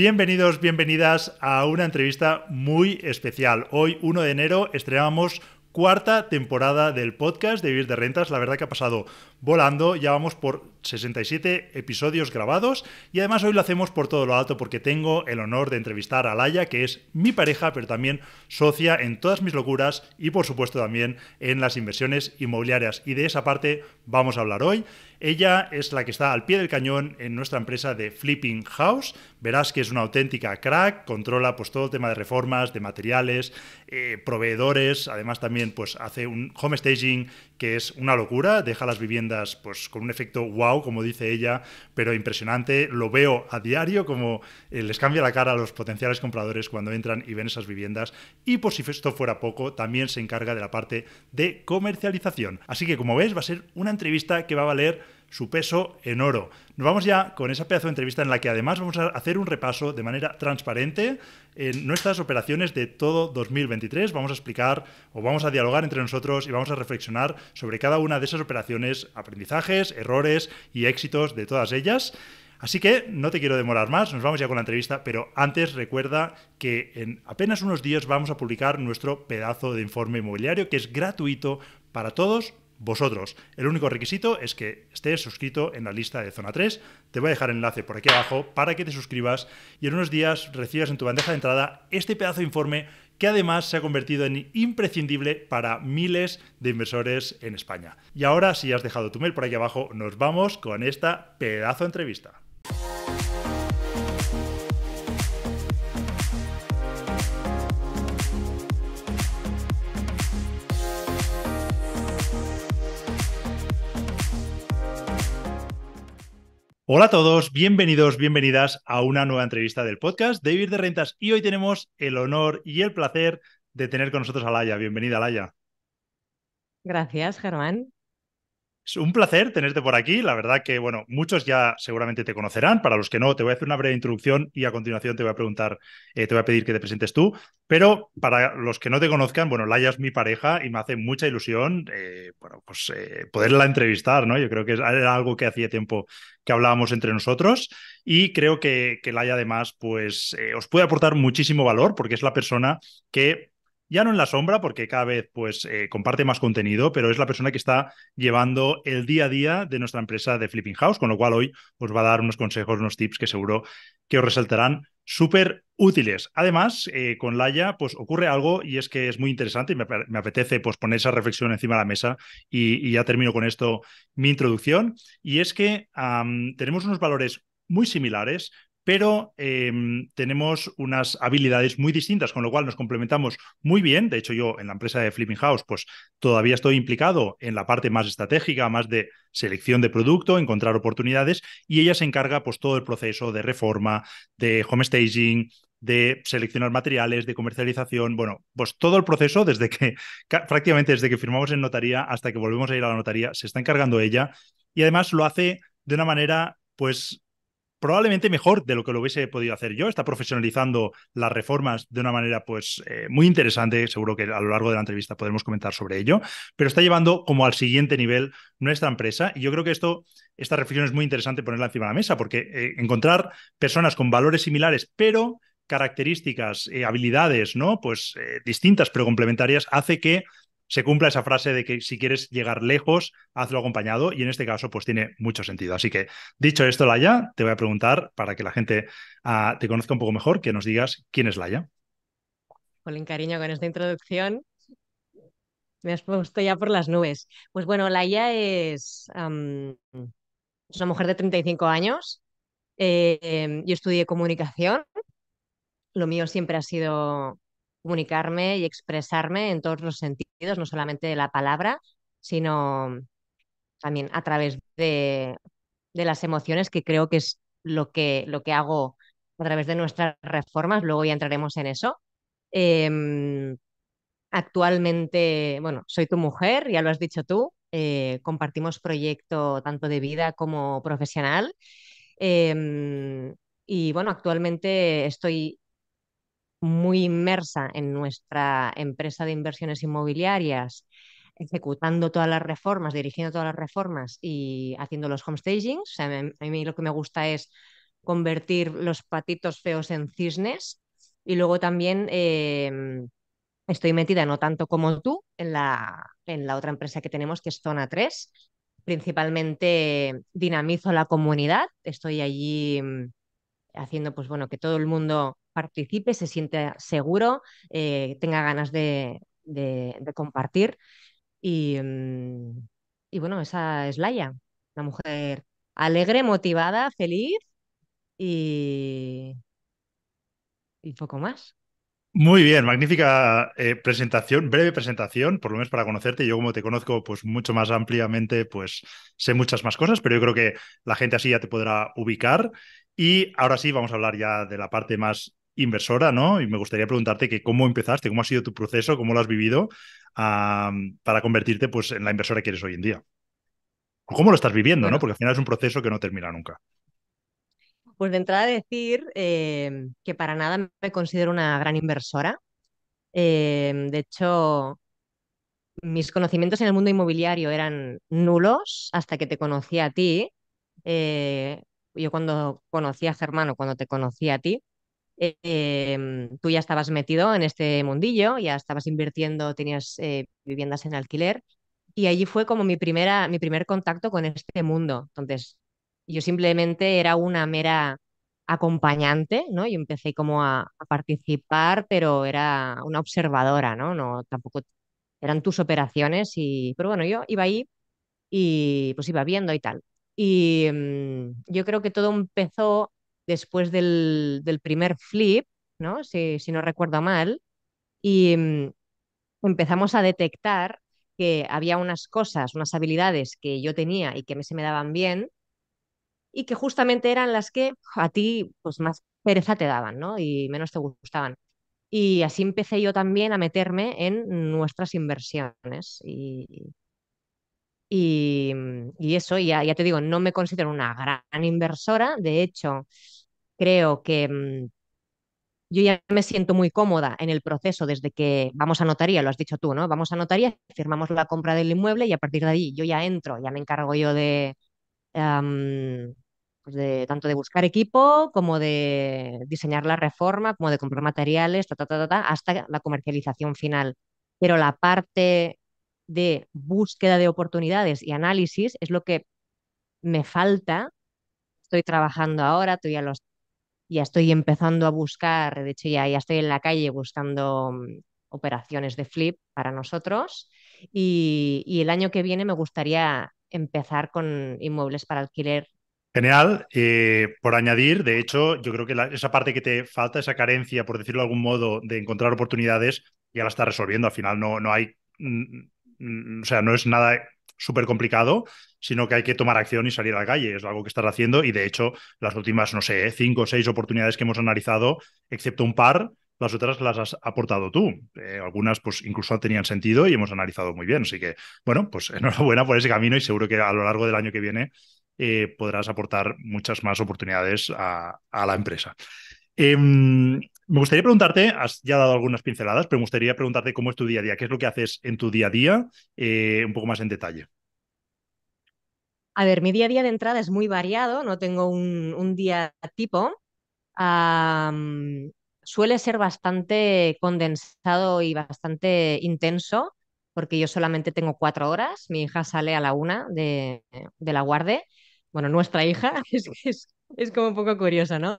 Bienvenidos, bienvenidas a una entrevista muy especial. Hoy, 1 de enero, estrenamos cuarta temporada del podcast de Vivir de Rentas. La verdad que ha pasado volando, ya vamos por 67 episodios grabados y además hoy lo hacemos por todo lo alto porque tengo el honor de entrevistar a Laia, que es mi pareja, pero también socia en todas mis locuras y por supuesto también en las inversiones inmobiliarias. Y de esa parte vamos a hablar hoy. Ella es la que está al pie del cañón en nuestra empresa de Flipping House. Verás que es una auténtica crack, controla pues, todo el tema de reformas, de materiales, eh, proveedores, además también pues, hace un home staging que es una locura, deja las viviendas pues con un efecto wow, como dice ella, pero impresionante, lo veo a diario como eh, les cambia la cara a los potenciales compradores cuando entran y ven esas viviendas y por si esto fuera poco, también se encarga de la parte de comercialización. Así que como ves, va a ser una entrevista que va a valer su peso en oro. Nos vamos ya con esa pedazo de entrevista en la que además vamos a hacer un repaso de manera transparente en nuestras operaciones de todo 2023. Vamos a explicar o vamos a dialogar entre nosotros y vamos a reflexionar sobre cada una de esas operaciones, aprendizajes, errores y éxitos de todas ellas. Así que no te quiero demorar más, nos vamos ya con la entrevista, pero antes recuerda que en apenas unos días vamos a publicar nuestro pedazo de informe inmobiliario que es gratuito para todos vosotros. El único requisito es que estés suscrito en la lista de Zona 3. Te voy a dejar el enlace por aquí abajo para que te suscribas y en unos días recibas en tu bandeja de entrada este pedazo de informe que además se ha convertido en imprescindible para miles de inversores en España. Y ahora, si has dejado tu mail por aquí abajo, nos vamos con esta pedazo de entrevista. Hola a todos, bienvenidos, bienvenidas a una nueva entrevista del podcast de Vivir de Rentas y hoy tenemos el honor y el placer de tener con nosotros a Laya. Bienvenida, Laia. Gracias, Germán un placer tenerte por aquí. La verdad que, bueno, muchos ya seguramente te conocerán. Para los que no, te voy a hacer una breve introducción y a continuación te voy a preguntar, eh, te voy a pedir que te presentes tú. Pero para los que no te conozcan, bueno, Laia es mi pareja y me hace mucha ilusión, eh, pues eh, poderla entrevistar, ¿no? Yo creo que era algo que hacía tiempo que hablábamos entre nosotros y creo que, que Laia además, pues os puede aportar muchísimo valor porque es la persona que ya no en la sombra, porque cada vez pues, eh, comparte más contenido, pero es la persona que está llevando el día a día de nuestra empresa de Flipping House, con lo cual hoy os va a dar unos consejos, unos tips que seguro que os resaltarán súper útiles. Además, eh, con Laia pues, ocurre algo y es que es muy interesante y me, apetece pues, poner esa reflexión encima de la mesa y, ya termino con esto mi introducción. Y es que tenemos unos valores muy similares, pero em, tenemos unas habilidades muy distintas, con lo cual nos complementamos muy bien. De hecho, yo en la empresa de Flipping House, pues todavía estoy implicado en la parte más estratégica, más de selección de producto, encontrar oportunidades, y ella se encarga pues todo el proceso de reforma, de home staging, de seleccionar materiales, de comercialización, bueno, pues todo el proceso desde que prácticamente desde que firmamos en notaría hasta que volvemos a ir a la notaría se está encargando ella y además lo hace de una manera pues probablemente mejor de lo que lo hubiese podido hacer yo. Está profesionalizando las reformas de una manera pues eh, muy interesante, seguro que a lo largo de la entrevista podremos comentar sobre ello, pero está llevando como al siguiente nivel nuestra empresa y yo creo que esto esta reflexión es muy interesante ponerla encima de la mesa porque eh, encontrar personas con valores similares, pero características, eh, habilidades, ¿no? Pues distintas pero complementarias hace que se cumpla esa frase de que si quieres llegar lejos, hazlo acompañado y en este caso pues tiene mucho sentido. Así que dicho esto, Laia, te voy a preguntar para que la gente ah, te conozca un poco mejor, que nos digas quién es Laia. en cariño, con esta introducción me has puesto ya por las nubes. Pues bueno, Laia es, es una mujer de 35 años. Eh, em, yo estudié comunicación. Lo mío siempre ha sido comunicarme y expresarme en todos los sentidos, no solamente de la palabra, sino también a través de, las emociones, que creo que es lo que, lo que hago a través de nuestras reformas, luego ya entraremos en eso. Em, actualmente, bueno, soy tu mujer, ya lo has dicho tú, eh, compartimos proyecto tanto de vida como profesional. Em, y bueno, actualmente estoy muy inmersa en nuestra empresa de inversiones inmobiliarias, ejecutando todas las reformas, dirigiendo todas las reformas y haciendo los homestagings. O a mí lo que me gusta es convertir los patitos feos en cisnes y luego también em, estoy metida, no tanto como tú, en la, en la otra empresa que tenemos que es Zona 3. Principalmente dinamizo la comunidad, estoy allí em, haciendo pues bueno que todo el mundo participe, se siente seguro, eh, tenga ganas de, compartir. Mm, y, bueno, esa es Laia, la mujer alegre, motivada, feliz y, y poco más. Muy bien, magnífica eh, presentación, breve presentación, por lo menos para conocerte. Yo como te conozco pues mucho más ampliamente, pues sé muchas más cosas, pero yo creo que la gente así ya te podrá ubicar. Y ahora sí, vamos a hablar ya de la parte más inversora, ¿no? Y me gustaría preguntarte que cómo empezaste, cómo ha sido tu proceso, cómo lo has vivido para convertirte pues, en la inversora que eres hoy en día. O cómo lo estás viviendo, ¿no? Porque al final es un proceso que no termina nunca. Pues de entrada decir em, que para nada me considero una gran inversora. Em, de hecho, mis conocimientos en el mundo inmobiliario eran nulos hasta que te conocí a ti. Eh, yo cuando conocí a Germán o cuando te conocí a ti, eh, em, tú ya estabas metido en este mundillo, ya estabas invirtiendo, tenías eh, viviendas en alquiler y allí fue como mi, primera, mi primer contacto con este mundo. Entonces, yo simplemente era una mera acompañante, ¿no? Y empecé como a, participar, pero era una observadora, ¿no? No, tampoco eran tus operaciones y, pero bueno, yo iba ahí y pues iba viendo y tal. Y mm, yo creo que todo empezó después del, primer flip, ¿no? Si, no recuerdo mal, y mm, empezamos a detectar que había unas cosas, unas habilidades que yo tenía y que se me daban bien y que justamente eran las que a ti pues más pereza te daban ¿no? y menos te gustaban. Y así empecé yo también a meterme en nuestras inversiones. Y, y, eso, ya, ya te digo, no me considero una gran inversora. De hecho, creo que mm, yo ya me siento muy cómoda en el proceso desde que vamos a notaría, lo has dicho tú, ¿no? Vamos a notaría, firmamos la compra del inmueble y a partir de ahí yo ya entro, ya me encargo yo de, pues de tanto de buscar equipo como de diseñar la reforma, como de comprar materiales, hasta la comercialización final. Pero la parte de búsqueda de oportunidades y análisis es lo que me falta. Estoy trabajando ahora, tú ya los ya estoy empezando a buscar, de hecho ya, ya estoy en la calle buscando mm, operaciones de flip para nosotros y, el año que viene me gustaría empezar con inmuebles para alquiler Genial. Eh, por añadir, de hecho, yo creo que esa parte que te falta, esa carencia, por decirlo de algún modo, de encontrar oportunidades, ya la está resolviendo. Al final no, no hay, mm, mm, o sea, no es nada súper complicado, sino que hay que tomar acción y salir a la calle. Es algo que estás haciendo y de hecho las últimas, no sé, eh, cinco o seis oportunidades que hemos analizado, excepto un par, las otras las has aportado tú. Eh, algunas pues incluso tenían sentido y hemos analizado muy bien. Así que, bueno, pues enhorabuena por ese camino y seguro que a lo largo del año que viene eh, podrás aportar muchas más oportunidades a, la empresa. Em, me gustaría preguntarte, has ya dado algunas pinceladas, pero me gustaría preguntarte cómo es tu día a día, qué es lo que haces en tu día a día, un poco más en detalle. A ver, mi día a día de entrada es muy variado, no tengo un, día tipo. suele ser bastante condensado y bastante intenso, porque yo solamente tengo cuatro horas. Mi hija sale a la una de, la guarde. Bueno, nuestra hija es, como un poco curiosa, ¿no?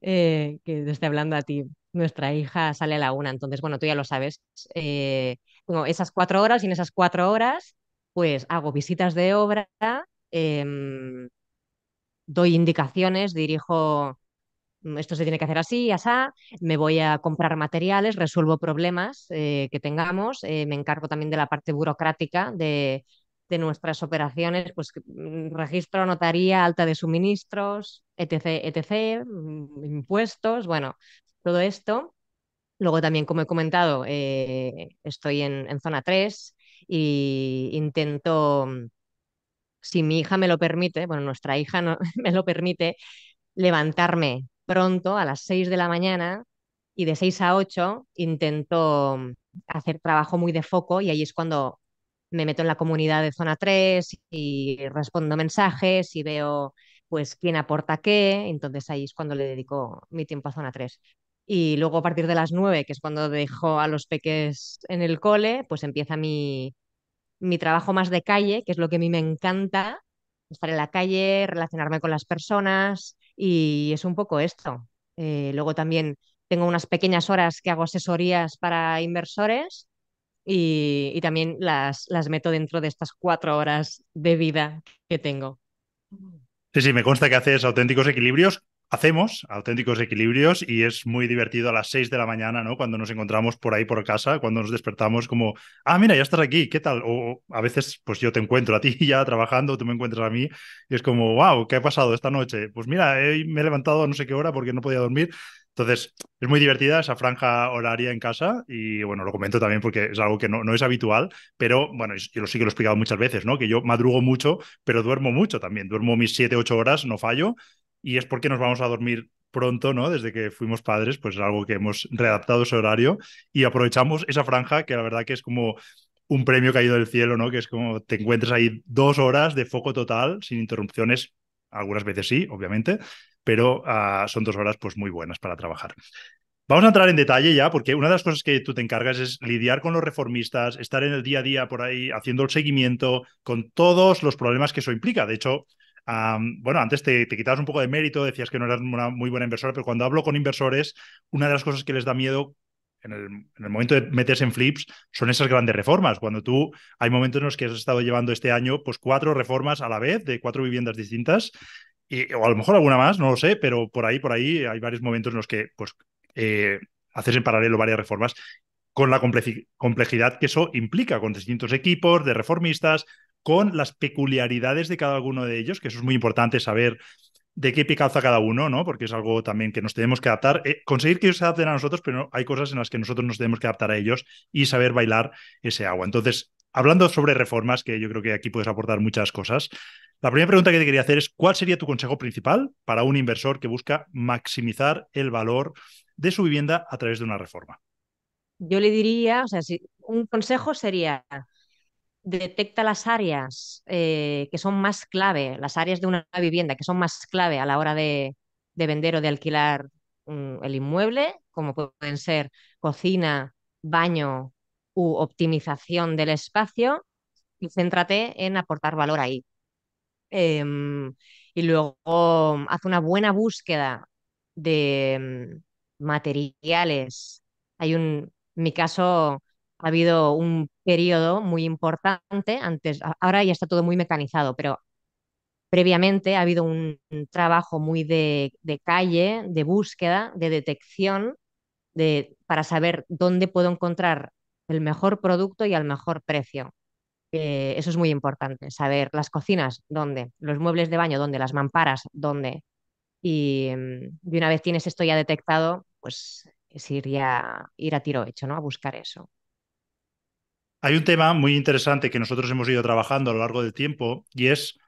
Eh, que esté hablando a ti. Nuestra hija sale a la una, entonces, bueno, tú ya lo sabes. Eh, esas cuatro horas y en esas cuatro horas, pues hago visitas de obra, Em, doy indicaciones, dirijo, mm, esto se tiene que hacer así, así, me voy a comprar materiales, resuelvo problemas eh, que tengamos, eh, me encargo también de la parte burocrática de, nuestras operaciones, pues mm, registro, notaría, alta de suministros, etc., etc., mm, impuestos, bueno, todo esto. Luego también, como he comentado, eh, estoy en, zona 3 y intento si mi hija me lo permite, bueno, nuestra hija no, me lo permite, levantarme pronto a las 6 de la mañana y de 6 a 8 intento mm, hacer trabajo muy de foco y ahí es cuando me meto en la comunidad de zona 3 y respondo mensajes y veo pues quién aporta qué, entonces ahí es cuando le dedico mi tiempo a zona 3. Y luego a partir de las 9, que es cuando dejo a los peques en el cole, pues empieza mi, mi trabajo más de calle, que es lo que a mí me encanta, estar en la calle, relacionarme con las personas y es un poco esto. Eh, luego también tengo unas pequeñas horas que hago asesorías para inversores y, también las, las meto dentro de estas cuatro horas de vida que tengo. Sí, sí, me consta que haces auténticos equilibrios hacemos auténticos equilibrios y es muy divertido a las 6 de la mañana, ¿no? Cuando nos encontramos por ahí por casa, cuando nos despertamos como, ah, mira, ya estás aquí, ¿qué tal? O a veces, pues yo te encuentro a ti ya trabajando, tú me encuentras a mí y es como, wow, ¿qué ha pasado esta noche? Pues mira, eh, me he levantado a no sé qué hora porque no podía dormir. Entonces, es muy divertida esa franja horaria en casa y bueno, lo comento también porque es algo que no, es habitual, pero bueno, yo lo sí que lo he explicado muchas veces, ¿no? Que yo madrugo mucho, pero duermo mucho también, duermo mis 7, 8 horas, no fallo y es porque nos vamos a dormir pronto, ¿no? Desde que fuimos padres, pues es algo que hemos readaptado ese horario y aprovechamos esa franja que la verdad que es como un premio caído del cielo, ¿no? Que es como te encuentras ahí dos horas de foco total, sin interrupciones, algunas veces sí, obviamente, pero ah, son dos horas pues muy buenas para trabajar. Vamos a entrar en detalle ya, porque una de las cosas que tú te encargas es lidiar con los reformistas, estar en el día a día por ahí haciendo el seguimiento, con todos los problemas que eso implica. De hecho, bueno, antes te, quitabas un poco de mérito, decías que no eras una muy buena inversora, pero cuando hablo con inversores, una de las cosas que les da miedo en el, momento de meterse en flips son esas grandes reformas. Cuando tú hay momentos en los que has estado llevando este año pues cuatro reformas a la vez de cuatro viviendas distintas. o a lo mejor alguna más, no lo sé, pero por ahí, por ahí hay varios momentos en los que pues, eh, haces en paralelo varias reformas con la complejidad que eso implica, con distintos equipos de reformistas, con las peculiaridades de cada uno de ellos, que eso es muy importante saber de qué picaza cada uno, ¿no? Porque es algo también que nos tenemos que adaptar. Eh, conseguir que ellos se adapten a nosotros, pero hay cosas en las que nosotros nos tenemos que adaptar a ellos y saber bailar ese agua. Entonces, hablando sobre reformas, que yo creo que aquí puedes aportar muchas cosas, la primera pregunta que te quería hacer es, ¿cuál sería tu consejo principal para un inversor que busca maximizar el valor de su vivienda a través de una reforma? Yo le diría, o sea, un consejo sería, detecta las áreas eh, que son más clave, las áreas de una vivienda que son más clave a la hora de, vender o de alquilar el inmueble, como pueden ser cocina, baño u optimización del espacio, y céntrate en aportar valor ahí. Em, y luego mm, haz una buena búsqueda de mm, materiales. Hay un, en mi caso, ha habido un periodo muy importante, antes, ahora ya está todo muy mecanizado, pero previamente ha habido un, trabajo muy de, calle, de búsqueda, de detección, de, para saber dónde puedo encontrar el mejor producto y al mejor precio. Eh, eso es muy importante, saber las cocinas, dónde, los muebles de baño, dónde, las mamparas, dónde. Y, mm, una vez tienes esto ya detectado, pues ir, a tiro hecho, ¿no? A buscar eso. Hay un tema muy interesante que nosotros hemos ido trabajando a lo largo del tiempo y es,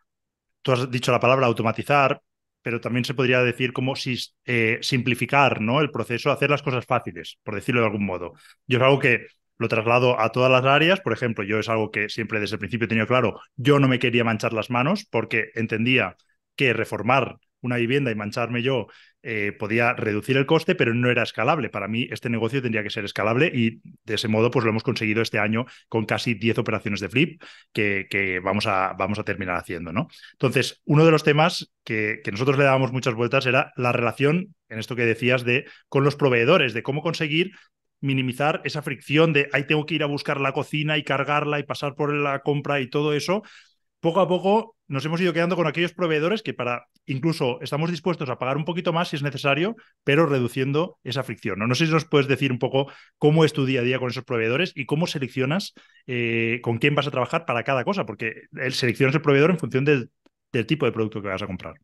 tú has dicho la palabra automatizar, pero también se podría decir como si, eh, simplificar ¿no? el proceso, hacer las cosas fáciles, por decirlo de algún modo. Yo es algo que lo traslado a todas las áreas, por ejemplo, yo es algo que siempre desde el principio he tenido claro, yo no me quería manchar las manos porque entendía que reformar una vivienda y mancharme yo, eh, podía reducir el coste, pero no era escalable. Para mí este negocio tendría que ser escalable y de ese modo pues lo hemos conseguido este año con casi 10 operaciones de flip que, vamos, a, vamos a terminar haciendo. ¿no? Entonces, uno de los temas que, que nosotros le dábamos muchas vueltas era la relación, en esto que decías, de con los proveedores, de cómo conseguir minimizar esa fricción de ahí tengo que ir a buscar la cocina y cargarla y pasar por la compra y todo eso, poco a poco nos hemos ido quedando con aquellos proveedores que para incluso estamos dispuestos a pagar un poquito más si es necesario, pero reduciendo esa fricción. No, sé si nos puedes decir un poco cómo es tu día a día con esos proveedores y cómo seleccionas eh, con quién vas a trabajar para cada cosa, porque seleccionas el proveedor en función del tipo de producto que vas a comprar.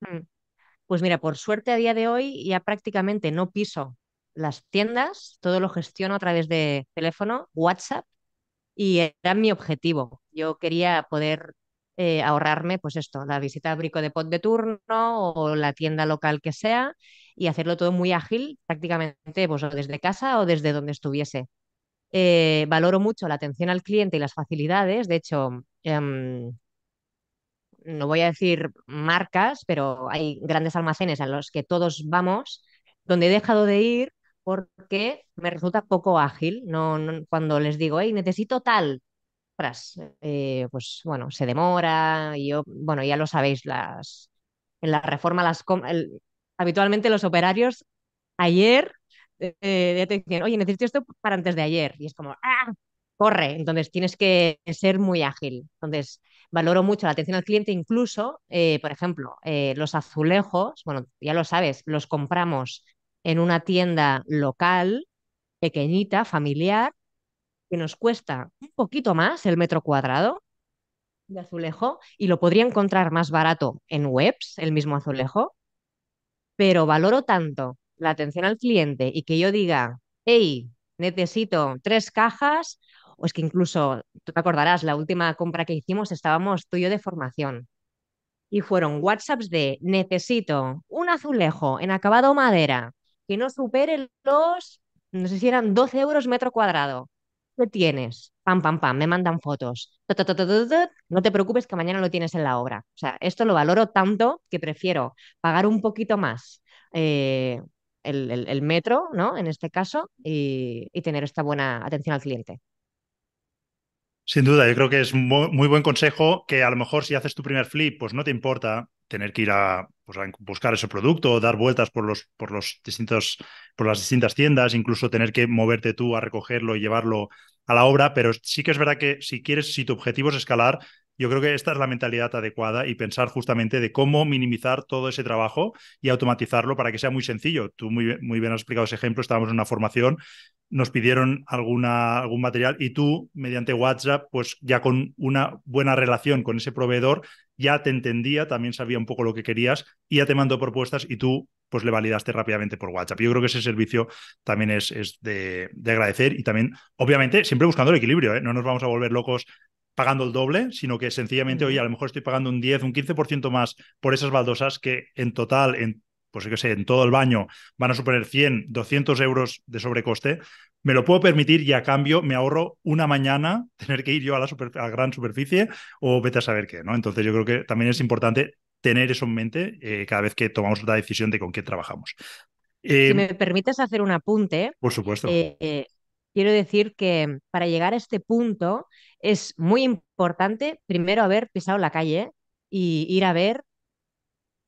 Mm. Pues mira, por suerte a día de hoy ya prácticamente no piso las tiendas, todo lo gestiono a través de teléfono, WhatsApp y era mi objetivo. Yo quería poder eh, ahorrarme, pues esto, la visita a brico de pot de turno o la tienda local que sea y hacerlo todo muy ágil, prácticamente pues, desde casa o desde donde estuviese. Eh, valoro mucho la atención al cliente y las facilidades. De hecho, em, no voy a decir marcas, pero hay grandes almacenes a los que todos vamos, donde he dejado de ir porque me resulta poco ágil. No, cuando les digo, hey, necesito tal, eh, pues bueno, se demora. Y yo, bueno, ya lo sabéis, las, en la reforma, las, habitualmente los operarios ayer eh, eh dicen, oye, necesito esto para antes de ayer. Y es como, ¡ah! Corre. Entonces tienes que ser muy ágil. Entonces valoro mucho la atención al cliente, incluso, eh, por ejemplo, los azulejos, bueno, ya lo sabes, los compramos en una tienda local, pequeñita, familiar, que nos cuesta un poquito más el metro cuadrado de azulejo y lo podría encontrar más barato en webs, el mismo azulejo, pero valoro tanto la atención al cliente y que yo diga, hey, necesito tres cajas, o es que incluso, tú te acordarás, la última compra que hicimos estábamos tú y yo de formación. Y fueron WhatsApps de necesito un azulejo en acabado madera que no supere los, no sé si eran 12 euros metro cuadrado. lo tienes? Pam, pam, pam, me mandan fotos. No te preocupes que mañana lo tienes en la obra. O sea, esto lo valoro tanto que prefiero pagar un poquito más eh, el, metro, ¿no? En este caso, y, tener esta buena atención al cliente. Sin duda, yo creo que es muy, buen consejo que a lo mejor si haces tu primer flip, pues no te importa tener que ir pues, a, buscar ese producto, dar vueltas por los, por los distintos, por las distintas tiendas, incluso tener que moverte tú a recogerlo y llevarlo a la obra, pero sí que es verdad que si quieres, si tu objetivo es escalar, yo creo que esta es la mentalidad adecuada y pensar justamente de cómo minimizar todo ese trabajo y automatizarlo para que sea muy sencillo. Tú muy, muy bien has explicado ese ejemplo, estábamos en una formación, nos pidieron algún material y tú mediante WhatsApp, pues ya con una buena relación con ese proveedor, ya te entendía, también sabía un poco lo que querías y ya te mandó propuestas y tú pues le validaste rápidamente por WhatsApp. Yo creo que ese servicio también es, de, de, agradecer y también, obviamente, siempre buscando el equilibrio, ¿eh? no nos vamos a volver locos pagando el doble, sino que sencillamente, oye, a lo mejor estoy pagando un 10, un 15% más por esas baldosas que en total, en pues yo que sé, en todo el baño van a suponer 100, 200 euros de sobrecoste, me lo puedo permitir y a cambio me ahorro una mañana tener que ir yo a la, gran superficie o vete a saber qué, ¿no? Entonces yo creo que también es importante tener eso en mente eh, cada vez que tomamos la decisión de con qué trabajamos. si em, me permites hacer un apunte. Por supuesto. Eh, eh, quiero decir que para llegar a este punto es muy importante primero haber pisado la calle y ir a ver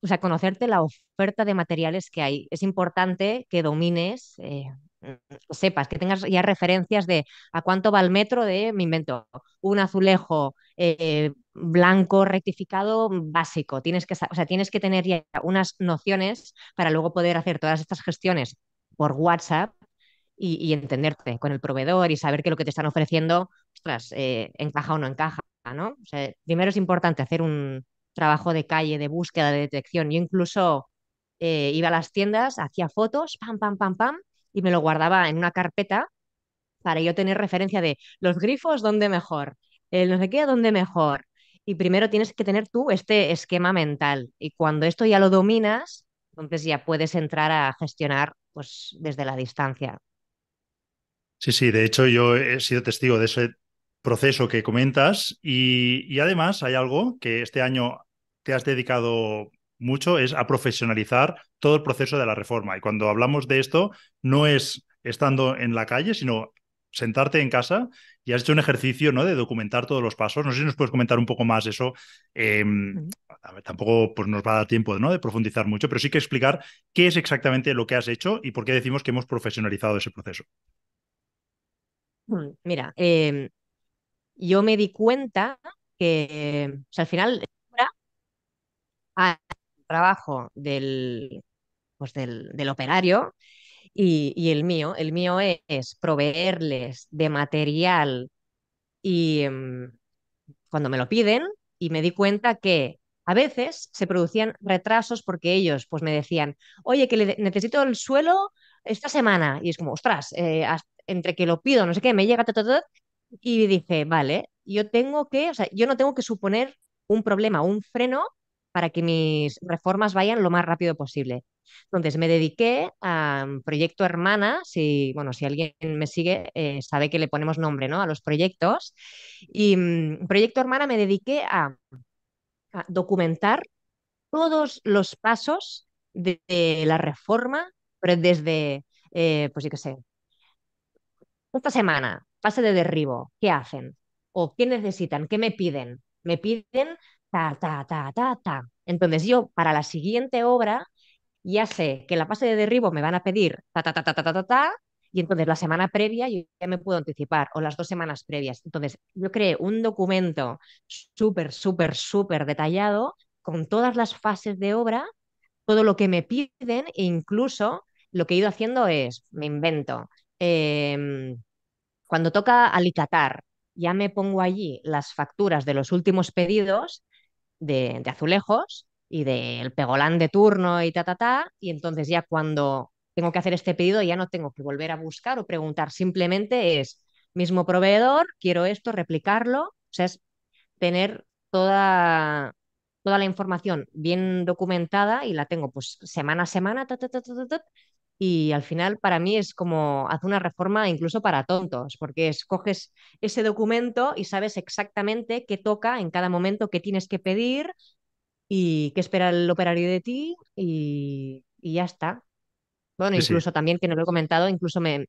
o sea, conocerte la oferta de materiales que hay. Es importante que domines, eh, mm, sepas, que tengas ya referencias de a cuánto va el metro de, me invento, un azulejo eh, blanco rectificado básico. Tienes que, o sea, tienes que tener ya unas nociones para luego poder hacer todas estas gestiones por WhatsApp y, entenderte con el proveedor y saber que lo que te están ofreciendo, ostras, eh, encaja o no encaja, ¿no? primero es importante hacer un, trabajo de calle, de búsqueda, de detección. Yo incluso eh, iba a las tiendas, hacía fotos, pam, pam, pam, pam, y me lo guardaba en una carpeta para yo tener referencia de los grifos, dónde mejor, el no sé qué, dónde mejor. Y primero tienes que tener tú este esquema mental. Y cuando esto ya lo dominas, entonces ya puedes entrar a gestionar pues, desde la distancia. Sí, sí, de hecho yo he sido testigo de ese proceso que comentas y, además hay algo que este año te has dedicado mucho, es a profesionalizar todo el proceso de la reforma. Y cuando hablamos de esto, no es estando en la calle, sino sentarte en casa y has hecho un ejercicio ¿no? de documentar todos los pasos. No sé si nos puedes comentar un poco más eso. Em, tampoco pues, nos va a dar tiempo de profundizar mucho, pero sí que explicar qué es exactamente lo que has hecho y por qué decimos que hemos profesionalizado ese proceso. Mm, mira, em, yo me di cuenta que, al final, el trabajo pues del, del, operario y, el mío, el mío e, es, proveerles de material y em, cuando me lo piden y me di cuenta que a veces se producían retrasos porque ellos pues me decían, oye, que necesito el suelo esta semana. Y es como, ostras, eh, entre que lo pido, no sé qué, me llega, todo y dije, vale, yo tengo que, o sea, yo no tengo que suponer un problema, un freno para que mis reformas vayan lo más rápido posible. Entonces me dediqué a mm, proyecto hermana, si, bueno, si alguien me sigue eh, sabe que le ponemos nombre ¿no? a los proyectos. Y mm, proyecto hermana me dediqué a, documentar todos los pasos de, la reforma, pero desde, eh, pues yo qué sé, esta semana pase de derribo, ¿qué hacen? ¿O qué necesitan? ¿Qué me piden? Me piden ta, ta, ta, ta, ta. Entonces yo para la siguiente obra ya sé que la fase de derribo me van a pedir ta, ta, ta, ta, ta, ta, ta, ta, y entonces la semana previa yo ya me puedo anticipar, o las dos semanas previas. Entonces yo creé un documento súper, súper, súper detallado con todas las fases de obra, todo lo que me piden e incluso lo que he ido haciendo es, me invento, eh, cuando toca alicatar, ya me pongo allí las facturas de los últimos pedidos de, azulejos y del pegolán de turno y ta, ta, ta. Y entonces ya cuando tengo que hacer este pedido, ya no tengo que volver a buscar o preguntar, simplemente es mismo proveedor, quiero esto, replicarlo, o sea, es tener toda, toda la información bien documentada y la tengo pues semana a semana, ta, y al final, para mí, es como hacer una reforma incluso para tontos, porque escoges ese documento y sabes exactamente qué toca en cada momento, qué tienes que pedir y qué espera el operario de ti y, ya está. Bueno, incluso también, que no lo he comentado, incluso me